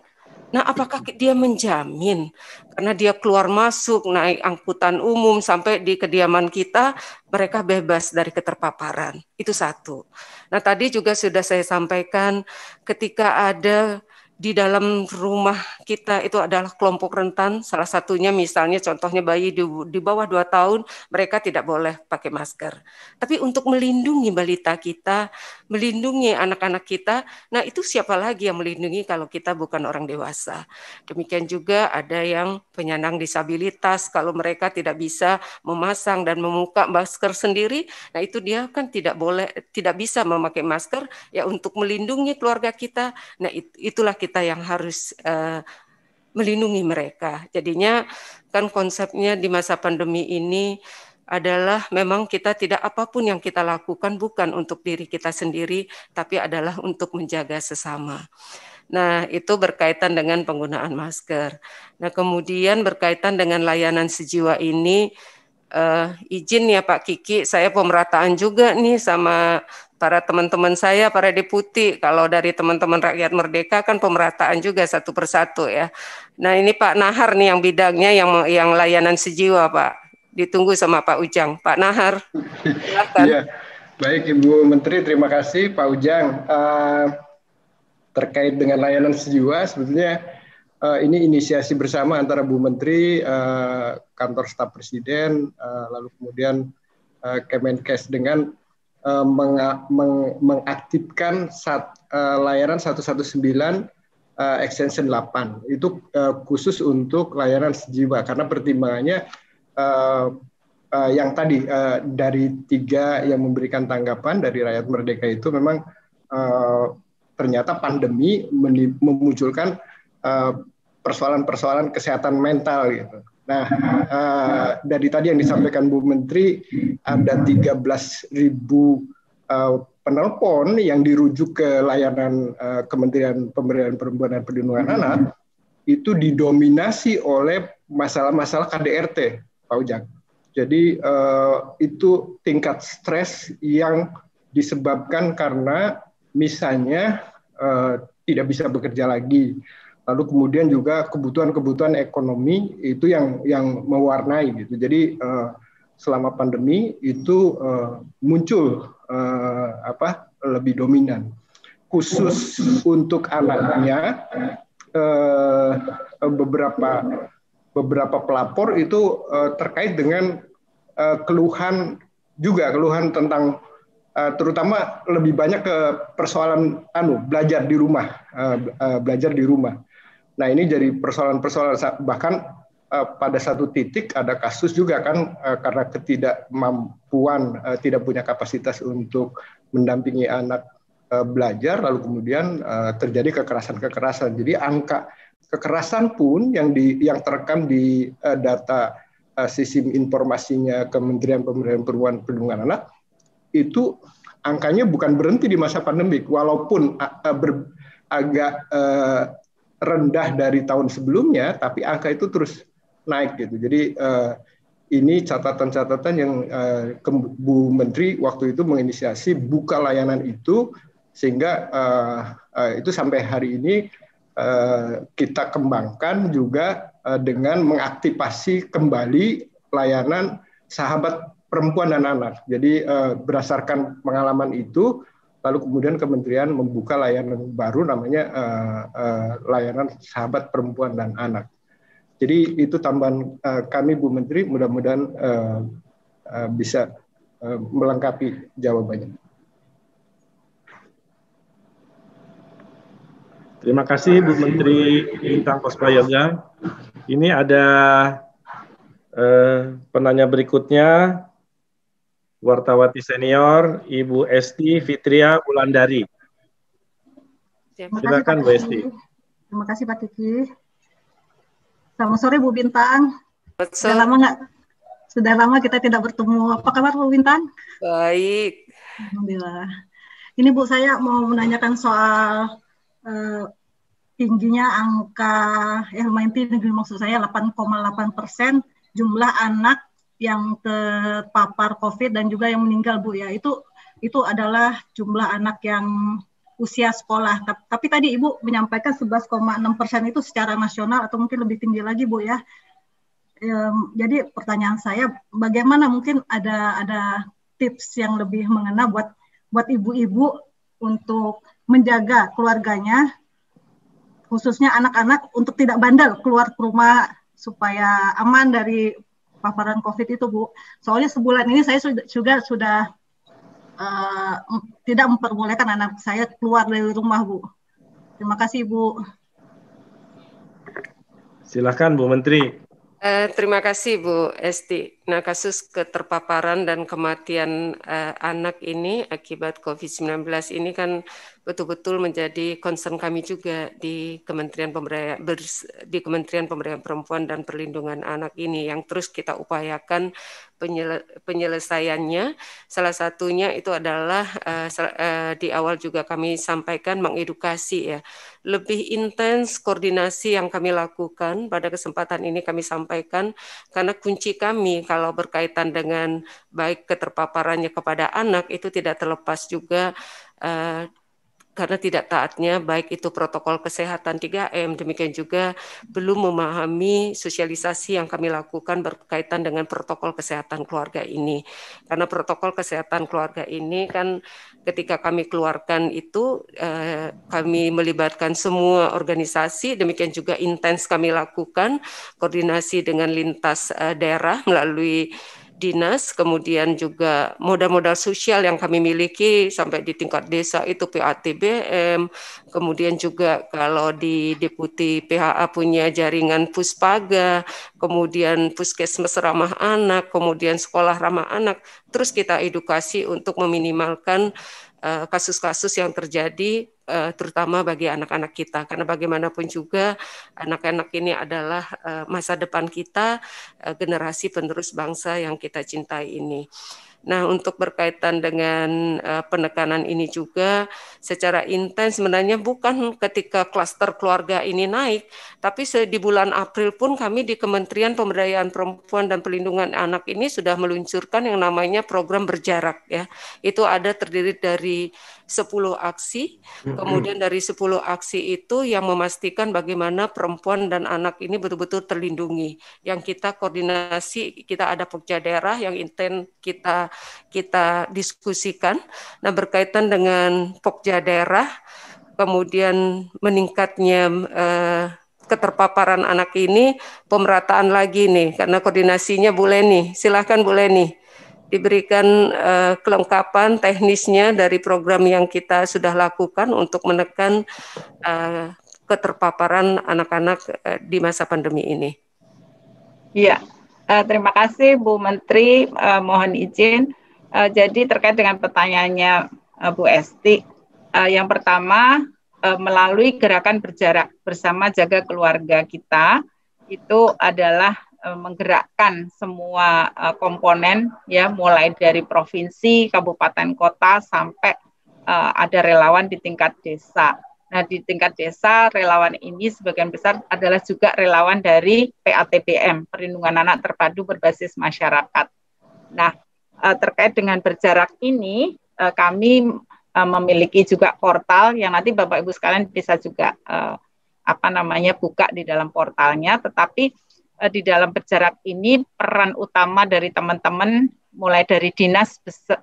Nah, apakah dia menjamin karena dia keluar masuk naik angkutan umum sampai di kediaman kita, mereka bebas dari keterpaparan? Itu satu. Nah, tadi juga sudah saya sampaikan ketika ada di dalam rumah kita itu adalah kelompok rentan. Salah satunya misalnya contohnya bayi di, di bawah 2 tahun mereka tidak boleh pakai masker. Tapi untuk melindungi balita kita, melindungi anak-anak kita, nah itu siapa lagi yang melindungi kalau kita bukan orang dewasa. Demikian juga ada yang penyandang disabilitas kalau mereka tidak bisa memasang dan memuka masker sendiri, nah itu dia kan tidak boleh tidak bisa memakai masker ya untuk melindungi keluarga kita. Nah itulah kita kita yang harus uh, melindungi mereka. Jadinya kan konsepnya di masa pandemi ini adalah memang kita tidak apapun yang kita lakukan bukan untuk diri kita sendiri tapi adalah untuk menjaga sesama. Nah, itu berkaitan dengan penggunaan masker. Nah, kemudian berkaitan dengan layanan sejiwa ini Uh, izin ya Pak Kiki, saya pemerataan juga nih sama para teman-teman saya, para deputi, kalau dari teman-teman rakyat merdeka kan pemerataan juga satu persatu ya. Nah ini Pak Nahar nih yang bidangnya yang yang layanan sejiwa Pak. Ditunggu sama Pak Ujang. Pak Nahar, silakan. Iya. Baik Ibu Menteri, terima kasih Pak Ujang. Uh, terkait dengan layanan sejiwa, sebetulnya uh, ini inisiasi bersama antara Bu Menteri, uh, Kantor Staf Presiden, uh, lalu kemudian Kemenkes dengan Eh, meng, meng, mengaktifkan sat, uh, layanan 119 uh, eh, extension 8 itu uh, khusus untuk layanan sejiwa karena pertimbangannya uh, uh, yang tadi uh, dari tiga yang memberikan tanggapan dari rakyat merdeka itu memang uh, ternyata pandemi memunculkan persoalan-persoalan uh, kesehatan mental gitu Nah, uh, dari tadi yang disampaikan Bu Menteri, ada 13 ribu uh, penelpon yang dirujuk ke layanan uh, Kementerian Pemberdayaan Perempuan dan Perlindungan Anak, itu didominasi oleh masalah-masalah KDRT, Pak Ujang. Jadi uh, itu tingkat stres yang disebabkan karena misalnya uh, tidak bisa bekerja lagi, lalu kemudian juga kebutuhan-kebutuhan ekonomi itu yang yang mewarnai gitu. Jadi uh, selama pandemi itu uh, muncul uh, apa lebih dominan. Khusus untuk anaknya uh, beberapa beberapa pelapor itu uh, terkait dengan uh, keluhan juga keluhan tentang uh, terutama lebih banyak ke persoalan anu belajar di rumah uh, uh, belajar di rumah Nah ini jadi persoalan-persoalan bahkan uh, pada satu titik ada kasus juga kan uh, karena ketidakmampuan uh, tidak punya kapasitas untuk mendampingi anak uh, belajar lalu kemudian uh, terjadi kekerasan-kekerasan. Jadi angka kekerasan pun yang di yang terekam di uh, data uh, sistem informasinya Kementerian Pemberdayaan Perempuan Perlindungan Anak itu angkanya bukan berhenti di masa pandemik walaupun uh, ber, agak uh, rendah dari tahun sebelumnya, tapi angka itu terus naik gitu. Jadi uh, ini catatan-catatan yang uh, Bu Menteri waktu itu menginisiasi buka layanan itu sehingga uh, uh, itu sampai hari ini uh, kita kembangkan juga uh, dengan mengaktifasi kembali layanan sahabat perempuan dan anak. Jadi uh, berdasarkan pengalaman itu lalu kemudian kementerian membuka layanan baru namanya uh, uh, layanan sahabat perempuan dan anak. Jadi itu tambahan uh, kami Bu Menteri, mudah-mudahan uh, uh, bisa uh, melengkapi jawabannya. Terima kasih Bu Menteri Bintang Kosbayamnya. Ini ada eh, penanya berikutnya Wartawati Senior, Ibu Esti Fitria Bulandari. Silakan Bu Esti. Terima kasih Pak Kiki. Selamat sore Bu Bintang. Betul. Sudah lama nggak? Sudah lama kita tidak bertemu. Apa kabar Bu Bintang? Baik. Alhamdulillah. Ini Bu saya mau menanyakan soal uh, tingginya angka yang eh, main tinggi maksud saya 8,8 persen jumlah anak yang terpapar COVID dan juga yang meninggal Bu ya. Itu itu adalah jumlah anak yang usia sekolah. Tapi tadi Ibu menyampaikan 11,6 persen itu secara nasional atau mungkin lebih tinggi lagi Bu ya. jadi pertanyaan saya, bagaimana mungkin ada ada tips yang lebih mengena buat buat ibu-ibu untuk menjaga keluarganya, khususnya anak-anak untuk tidak bandel keluar ke rumah supaya aman dari paparan COVID itu Bu. Soalnya sebulan ini saya sudah juga sudah uh, tidak memperbolehkan anak saya keluar dari rumah Bu. Terima kasih Bu. Silakan, Bu Menteri. Eh, terima kasih Bu Esti. Nah kasus keterpaparan dan kematian eh, anak ini akibat COVID-19 ini kan betul-betul menjadi concern kami juga di Kementerian Pemberdayaan di Kementerian Pemberdayaan Perempuan dan Perlindungan Anak ini yang terus kita upayakan penyelesaiannya. Salah satunya itu adalah eh, eh, di awal juga kami sampaikan mengedukasi ya. Lebih intens koordinasi yang kami lakukan pada kesempatan ini kami sampaikan karena kunci kami kalau berkaitan dengan baik keterpaparannya kepada anak itu tidak terlepas juga eh, karena tidak taatnya baik itu protokol kesehatan 3M demikian juga belum memahami sosialisasi yang kami lakukan berkaitan dengan protokol kesehatan keluarga ini karena protokol kesehatan keluarga ini kan ketika kami keluarkan itu eh, kami melibatkan semua organisasi demikian juga intens kami lakukan koordinasi dengan lintas eh, daerah melalui dinas, kemudian juga modal-modal sosial yang kami miliki sampai di tingkat desa itu PATBM, kemudian juga kalau di deputi PHA punya jaringan Puspaga, kemudian Puskesmas Ramah Anak, kemudian Sekolah Ramah Anak, terus kita edukasi untuk meminimalkan Eh, kasus-kasus yang terjadi eh, terutama bagi anak-anak kita karena bagaimanapun juga anak-anak ini adalah eh, masa depan kita generasi penerus bangsa yang kita cintai ini. Nah, untuk berkaitan dengan uh, penekanan ini juga secara intens sebenarnya bukan ketika klaster keluarga ini naik, tapi di bulan April pun kami di Kementerian Pemberdayaan Perempuan dan Pelindungan Anak ini sudah meluncurkan yang namanya program berjarak ya. Itu ada terdiri dari 10 aksi, kemudian dari 10 aksi itu yang memastikan bagaimana perempuan dan anak ini betul-betul terlindungi. Yang kita koordinasi, kita ada pokja daerah yang intens kita kita diskusikan. Nah, berkaitan dengan pokja daerah, kemudian meningkatnya eh, keterpaparan anak ini, pemerataan lagi nih, karena koordinasinya Bu Leni. Silahkan Bu Leni diberikan uh, kelengkapan teknisnya dari program yang kita sudah lakukan untuk menekan uh, keterpaparan anak-anak uh, di masa pandemi ini. Iya, Uh, terima kasih Bu Menteri, uh, mohon izin. Uh, jadi terkait dengan pertanyaannya uh, Bu Esti, uh, yang pertama uh, melalui gerakan berjarak bersama jaga keluarga kita itu adalah uh, menggerakkan semua uh, komponen ya mulai dari provinsi, kabupaten, kota sampai uh, ada relawan di tingkat desa Nah, di tingkat desa, relawan ini sebagian besar adalah juga relawan dari PATBM, Perlindungan Anak Terpadu Berbasis Masyarakat. Nah, eh, terkait dengan berjarak ini, eh, kami eh, memiliki juga portal yang nanti Bapak Ibu sekalian bisa juga apa namanya buka di dalam portalnya, tetapi di dalam berjarak ini peran utama dari teman-teman mulai dari dinas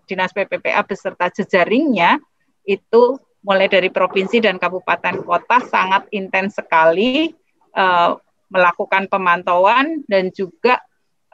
dinas PPPA beserta jejaringnya itu mulai dari provinsi dan kabupaten kota sangat intens sekali uh, melakukan pemantauan dan juga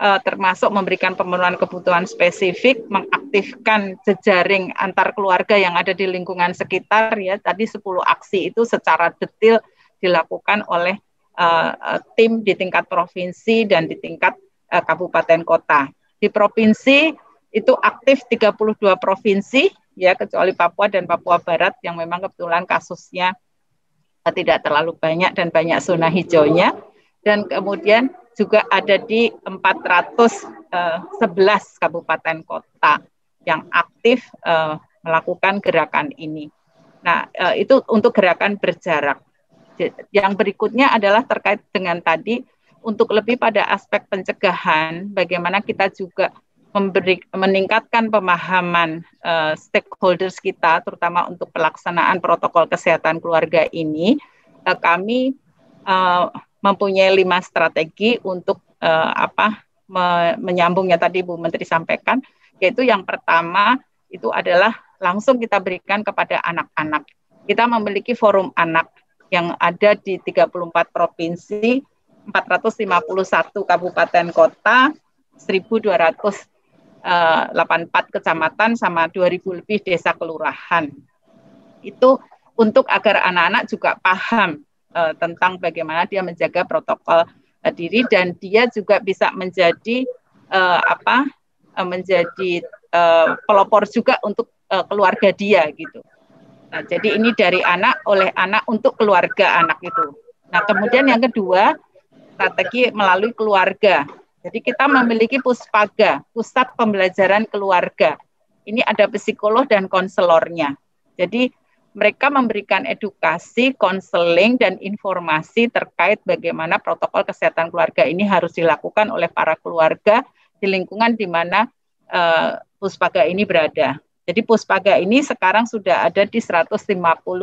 uh, termasuk memberikan pemenuhan kebutuhan spesifik, mengaktifkan jejaring antar keluarga yang ada di lingkungan sekitar ya. Tadi 10 aksi itu secara detail dilakukan oleh uh, tim di tingkat provinsi dan di tingkat uh, kabupaten kota. Di provinsi itu aktif 32 provinsi ya kecuali Papua dan Papua Barat yang memang kebetulan kasusnya eh, tidak terlalu banyak dan banyak zona hijaunya dan kemudian juga ada di 411 eh, kabupaten kota yang aktif eh, melakukan gerakan ini. Nah, itu untuk gerakan berjarak. Yang berikutnya adalah terkait dengan tadi untuk lebih pada aspek pencegahan, bagaimana kita juga memberi, meningkatkan pemahaman uh, stakeholders kita, terutama untuk pelaksanaan protokol kesehatan keluarga ini, uh, kami uh, mempunyai lima strategi untuk uh, apa me, menyambungnya tadi Bu Menteri sampaikan, yaitu yang pertama itu adalah langsung kita berikan kepada anak-anak. Kita memiliki forum anak yang ada di 34 provinsi, 451 kabupaten kota, 1200 84 eh, kecamatan sama 2000 lebih desa kelurahan. Itu untuk agar anak-anak juga paham eh, tentang bagaimana dia menjaga protokol eh, diri dan dia juga bisa menjadi apa? menjadi pelopor juga untuk keluarga dia gitu. Nah, jadi ini dari anak oleh anak untuk keluarga anak itu. Nah, kemudian yang kedua strategi melalui keluarga jadi kita memiliki puspaga, pusat pembelajaran keluarga. Ini ada psikolog dan konselornya. Jadi mereka memberikan edukasi, konseling, dan informasi terkait bagaimana protokol kesehatan keluarga ini harus dilakukan oleh para keluarga di lingkungan di mana uh, puspaga ini berada. Jadi puspaga ini sekarang sudah ada di 152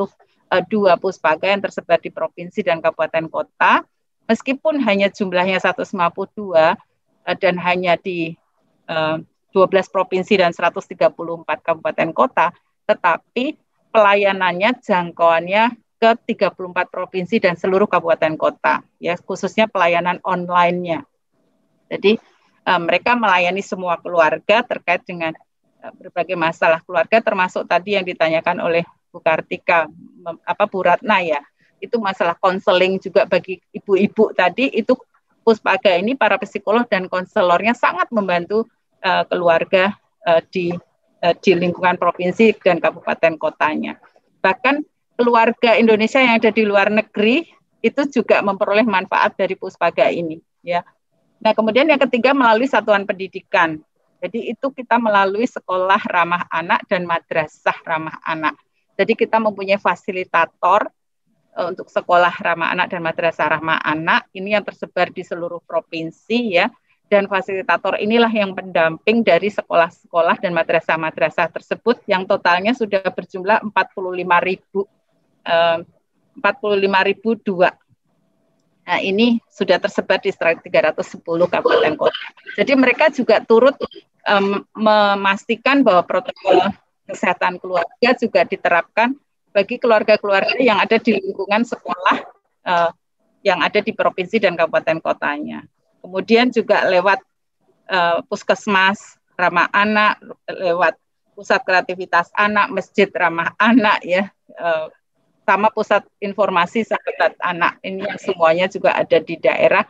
eh, puspaga yang tersebar di provinsi dan kabupaten kota. Meskipun hanya jumlahnya 152, Eh, dan hanya di 12 eh, provinsi dan 134 kabupaten kota, tetapi pelayanannya jangkauannya ke 34 provinsi dan seluruh kabupaten kota, ya khususnya pelayanan online-nya. Jadi eh, mereka melayani semua keluarga terkait dengan berbagai masalah keluarga, termasuk tadi yang ditanyakan oleh Bu Kartika, apa Bu Ratna ya, itu masalah konseling juga bagi ibu-ibu tadi itu Puspaga ini para psikolog dan konselornya sangat membantu uh, keluarga uh, di uh, di lingkungan provinsi dan kabupaten kotanya. Bahkan keluarga Indonesia yang ada di luar negeri itu juga memperoleh manfaat dari Puspaga ini, ya. Nah, kemudian yang ketiga melalui satuan pendidikan. Jadi itu kita melalui sekolah ramah anak dan madrasah ramah anak. Jadi kita mempunyai fasilitator Eh, untuk sekolah ramah anak dan madrasah ramah anak ini yang tersebar di seluruh provinsi ya dan fasilitator inilah yang pendamping dari sekolah-sekolah dan madrasah-madrasah tersebut yang totalnya sudah berjumlah 45.000 eh, 45.002. Nah, ini sudah tersebar di 310 kabupaten kota. Jadi mereka juga turut um, memastikan bahwa protokol kesehatan keluarga juga diterapkan bagi keluarga-keluarga yang ada di lingkungan sekolah uh, yang ada di provinsi dan kabupaten kotanya. Kemudian juga lewat uh, puskesmas ramah anak, lewat pusat kreativitas anak, masjid ramah anak ya, uh, sama pusat informasi sahabat anak ini yang semuanya juga ada di daerah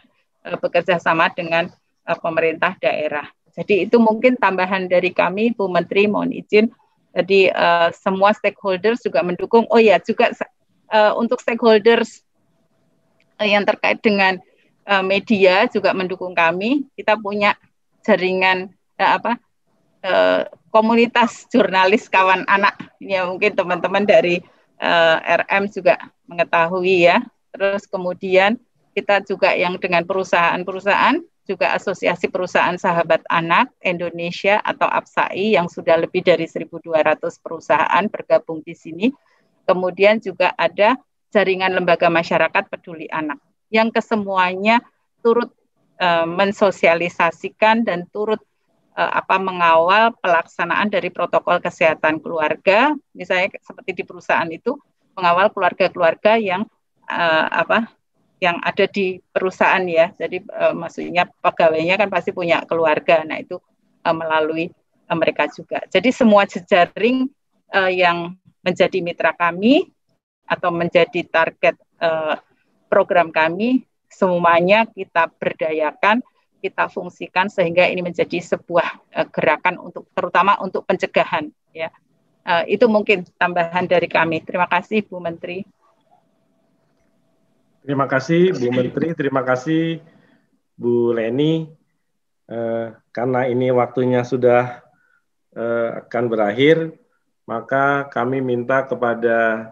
uh, bekerja sama dengan uh, pemerintah daerah. Jadi itu mungkin tambahan dari kami, Bu Menteri, mohon izin jadi uh, semua stakeholders juga mendukung. Oh ya, juga uh, untuk stakeholders eh, yang terkait dengan uh, media juga mendukung kami. Kita punya jaringan uh, apa uh, komunitas jurnalis kawan anak. Ya mungkin teman-teman dari uh, RM juga mengetahui ya. Terus kemudian kita juga yang dengan perusahaan-perusahaan juga Asosiasi Perusahaan Sahabat Anak Indonesia atau APSAI yang sudah lebih dari 1.200 perusahaan bergabung di sini. Kemudian juga ada jaringan lembaga masyarakat peduli anak yang kesemuanya turut e, mensosialisasikan dan turut e, apa mengawal pelaksanaan dari protokol kesehatan keluarga misalnya seperti di perusahaan itu mengawal keluarga-keluarga yang e, apa yang ada di perusahaan ya. Jadi e, maksudnya pegawainya kan pasti punya keluarga. Nah, itu e, melalui e, mereka juga. Jadi semua jejaring e, yang menjadi mitra kami atau menjadi target e, program kami semuanya kita berdayakan, kita fungsikan sehingga ini menjadi sebuah e, gerakan untuk terutama untuk pencegahan ya. Uh, itu mungkin tambahan dari kami. Terima kasih Bu Menteri. Terima kasih Bu Menteri, terima kasih Bu Leni. Eh, karena ini waktunya sudah eh, akan berakhir, maka kami minta kepada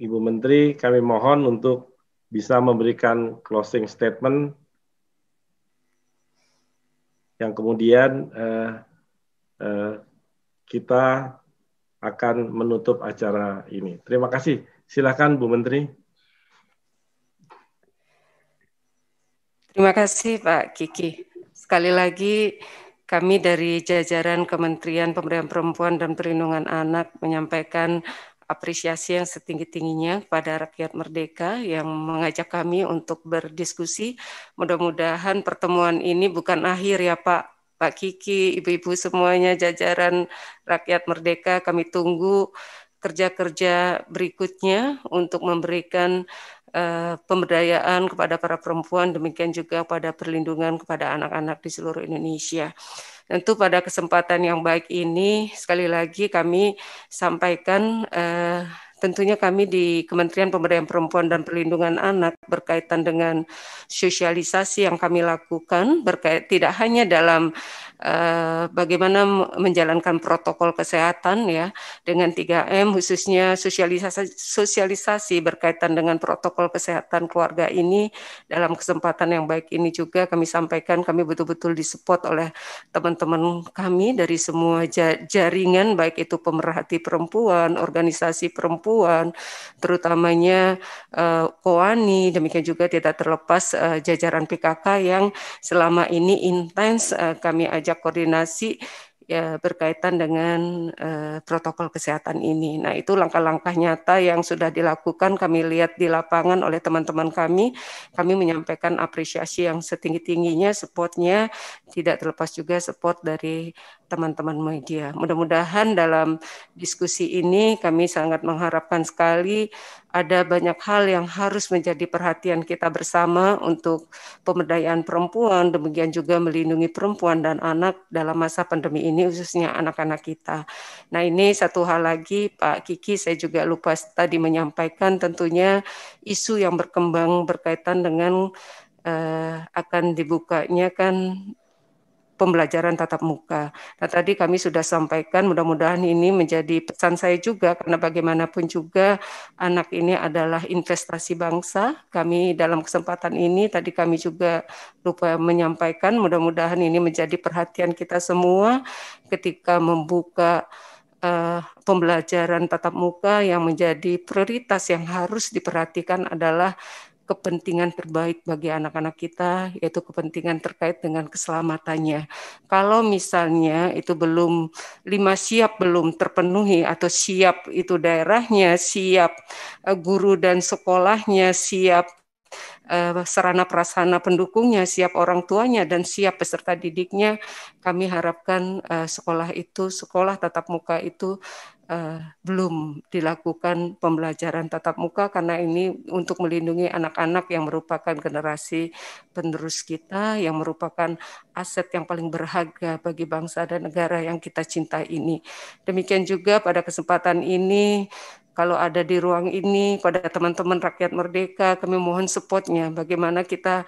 Ibu Menteri, kami mohon untuk bisa memberikan closing statement yang kemudian eh, eh, kita akan menutup acara ini. Terima kasih. Silakan Bu Menteri. Terima kasih Pak Kiki. Sekali lagi kami dari jajaran Kementerian Pemberdayaan Perempuan dan Perlindungan Anak menyampaikan apresiasi yang setinggi-tingginya pada rakyat merdeka yang mengajak kami untuk berdiskusi. Mudah-mudahan pertemuan ini bukan akhir ya Pak. Pak Kiki, ibu-ibu semuanya, jajaran rakyat merdeka, kami tunggu kerja-kerja berikutnya untuk memberikan Eh, pemberdayaan kepada para perempuan, demikian juga pada perlindungan kepada anak-anak di seluruh Indonesia. Tentu pada kesempatan yang baik ini, sekali lagi kami sampaikan eh, tentunya kami di Kementerian Pemberdayaan Perempuan dan Perlindungan Anak berkaitan dengan sosialisasi yang kami lakukan berkait tidak hanya dalam Eh, bagaimana menjalankan protokol kesehatan ya dengan 3M khususnya sosialisasi sosialisasi berkaitan dengan protokol kesehatan keluarga ini dalam kesempatan yang baik ini juga kami sampaikan kami betul-betul disupport oleh teman-teman kami dari semua jaringan baik itu pemerhati perempuan, organisasi perempuan, terutamanya uh, Koani demikian juga tidak terlepas uh, jajaran PKK yang selama ini intens uh, kami ajak kerja koordinasi ya berkaitan dengan uh, protokol kesehatan ini. Nah, itu langkah-langkah nyata yang sudah dilakukan kami lihat di lapangan oleh teman-teman kami. Kami menyampaikan apresiasi yang setinggi-tingginya, supportnya tidak terlepas juga support dari teman-teman media. Mudah-mudahan dalam diskusi ini kami sangat mengharapkan sekali ada banyak hal yang harus menjadi perhatian kita bersama untuk pemberdayaan perempuan, demikian juga melindungi perempuan dan anak dalam masa pandemi ini khususnya anak-anak kita. Nah, ini satu hal lagi Pak Kiki saya juga lupa tadi menyampaikan tentunya isu yang berkembang berkaitan dengan eh, akan dibukanya kan pembelajaran tatap muka. Nah, tadi kami sudah sampaikan, mudah-mudahan ini menjadi pesan saya juga, karena bagaimanapun juga anak ini adalah investasi bangsa. Kami dalam kesempatan ini, tadi kami juga lupa menyampaikan, mudah-mudahan ini menjadi perhatian kita semua ketika membuka uh, pembelajaran tatap muka yang menjadi prioritas yang harus diperhatikan adalah kepentingan terbaik bagi anak-anak kita, yaitu kepentingan terkait dengan keselamatannya. Kalau misalnya itu belum lima siap belum terpenuhi atau siap itu daerahnya, siap eh, guru dan sekolahnya, siap Eh, sarana prasarana pendukungnya, siap orang tuanya dan siap peserta didiknya, kami harapkan eh, sekolah itu sekolah tatap muka itu eh, belum dilakukan pembelajaran tatap muka karena ini untuk melindungi anak-anak yang merupakan generasi penerus kita yang merupakan aset yang paling berharga bagi bangsa dan negara yang kita cintai ini. Demikian juga pada kesempatan ini kalau ada di ruang ini pada teman-teman rakyat merdeka kami mohon supportnya bagaimana kita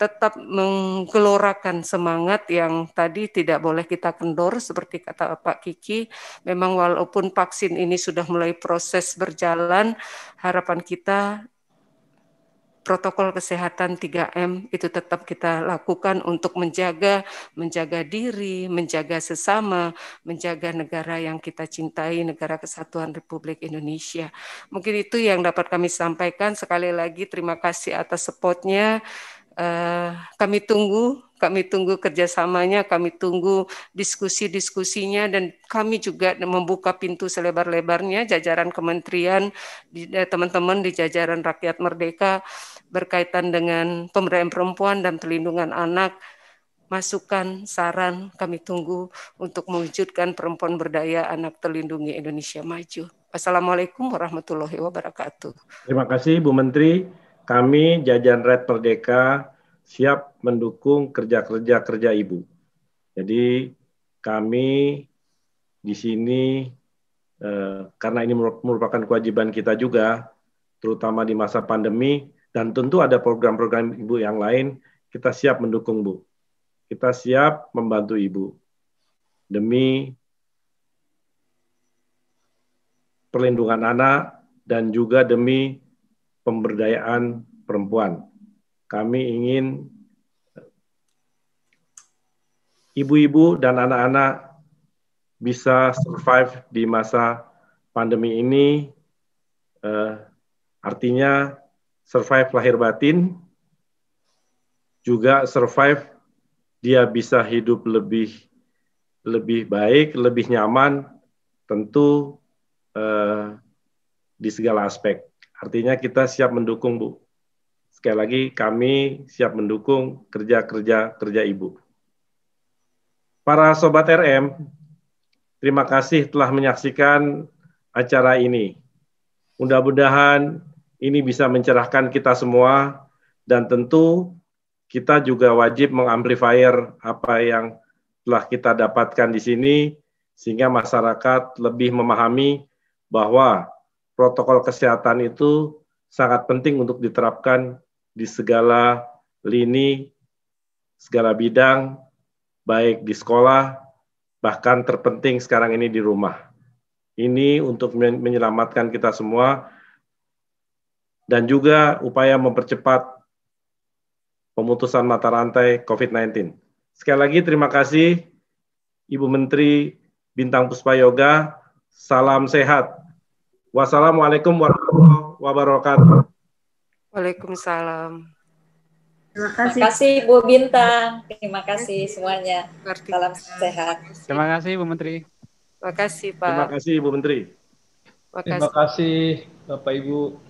tetap menggelorakan semangat yang tadi tidak boleh kita kendor seperti kata Pak Kiki memang walaupun vaksin ini sudah mulai proses berjalan harapan kita protokol kesehatan 3M itu tetap kita lakukan untuk menjaga menjaga diri, menjaga sesama, menjaga negara yang kita cintai, negara kesatuan Republik Indonesia. Mungkin itu yang dapat kami sampaikan. Sekali lagi terima kasih atas supportnya. Eh, kami tunggu, kami tunggu kerjasamanya, kami tunggu diskusi-diskusinya, dan kami juga membuka pintu selebar-lebarnya jajaran kementerian, eh, teman-teman di jajaran rakyat merdeka berkaitan dengan pemberdayaan perempuan dan perlindungan anak, masukan, saran kami tunggu untuk mewujudkan perempuan berdaya anak terlindungi Indonesia maju. Assalamualaikum warahmatullahi wabarakatuh. Terima kasih Bu Menteri. Kami jajan Red Perdeka siap mendukung kerja-kerja kerja Ibu. Jadi kami di sini eh, karena ini merupakan kewajiban kita juga terutama di masa pandemi dan tentu ada program-program Ibu yang lain, kita siap mendukung Bu. Kita siap membantu Ibu demi perlindungan anak dan juga demi pemberdayaan perempuan. Kami ingin ibu-ibu dan anak-anak bisa survive di masa pandemi ini. Uh, artinya survive lahir batin, juga survive dia bisa hidup lebih lebih baik, lebih nyaman, tentu eh, di segala aspek. Artinya kita siap mendukung Bu. Sekali lagi kami siap mendukung kerja-kerja kerja Ibu. Para sobat RM, terima kasih telah menyaksikan acara ini. Mudah-mudahan ini bisa mencerahkan kita semua dan tentu kita juga wajib mengamplifier apa yang telah kita dapatkan di sini sehingga masyarakat lebih memahami bahwa protokol kesehatan itu sangat penting untuk diterapkan di segala lini, segala bidang, baik di sekolah, bahkan terpenting sekarang ini di rumah. Ini untuk menyelamatkan kita semua dan juga upaya mempercepat pemutusan mata rantai COVID-19. Sekali lagi terima kasih Ibu Menteri Bintang Puspa Yoga. Salam sehat. Wassalamualaikum warahmatullahi wabarakatuh. Waalaikumsalam. Terima kasih. Terima kasih Bu Bintang. Terima kasih semuanya. Salam sehat. Terima kasih Bu Menteri. Terima kasih Pak. Terima kasih Bu Menteri. Terima kasih, Terima kasih Bapak Ibu.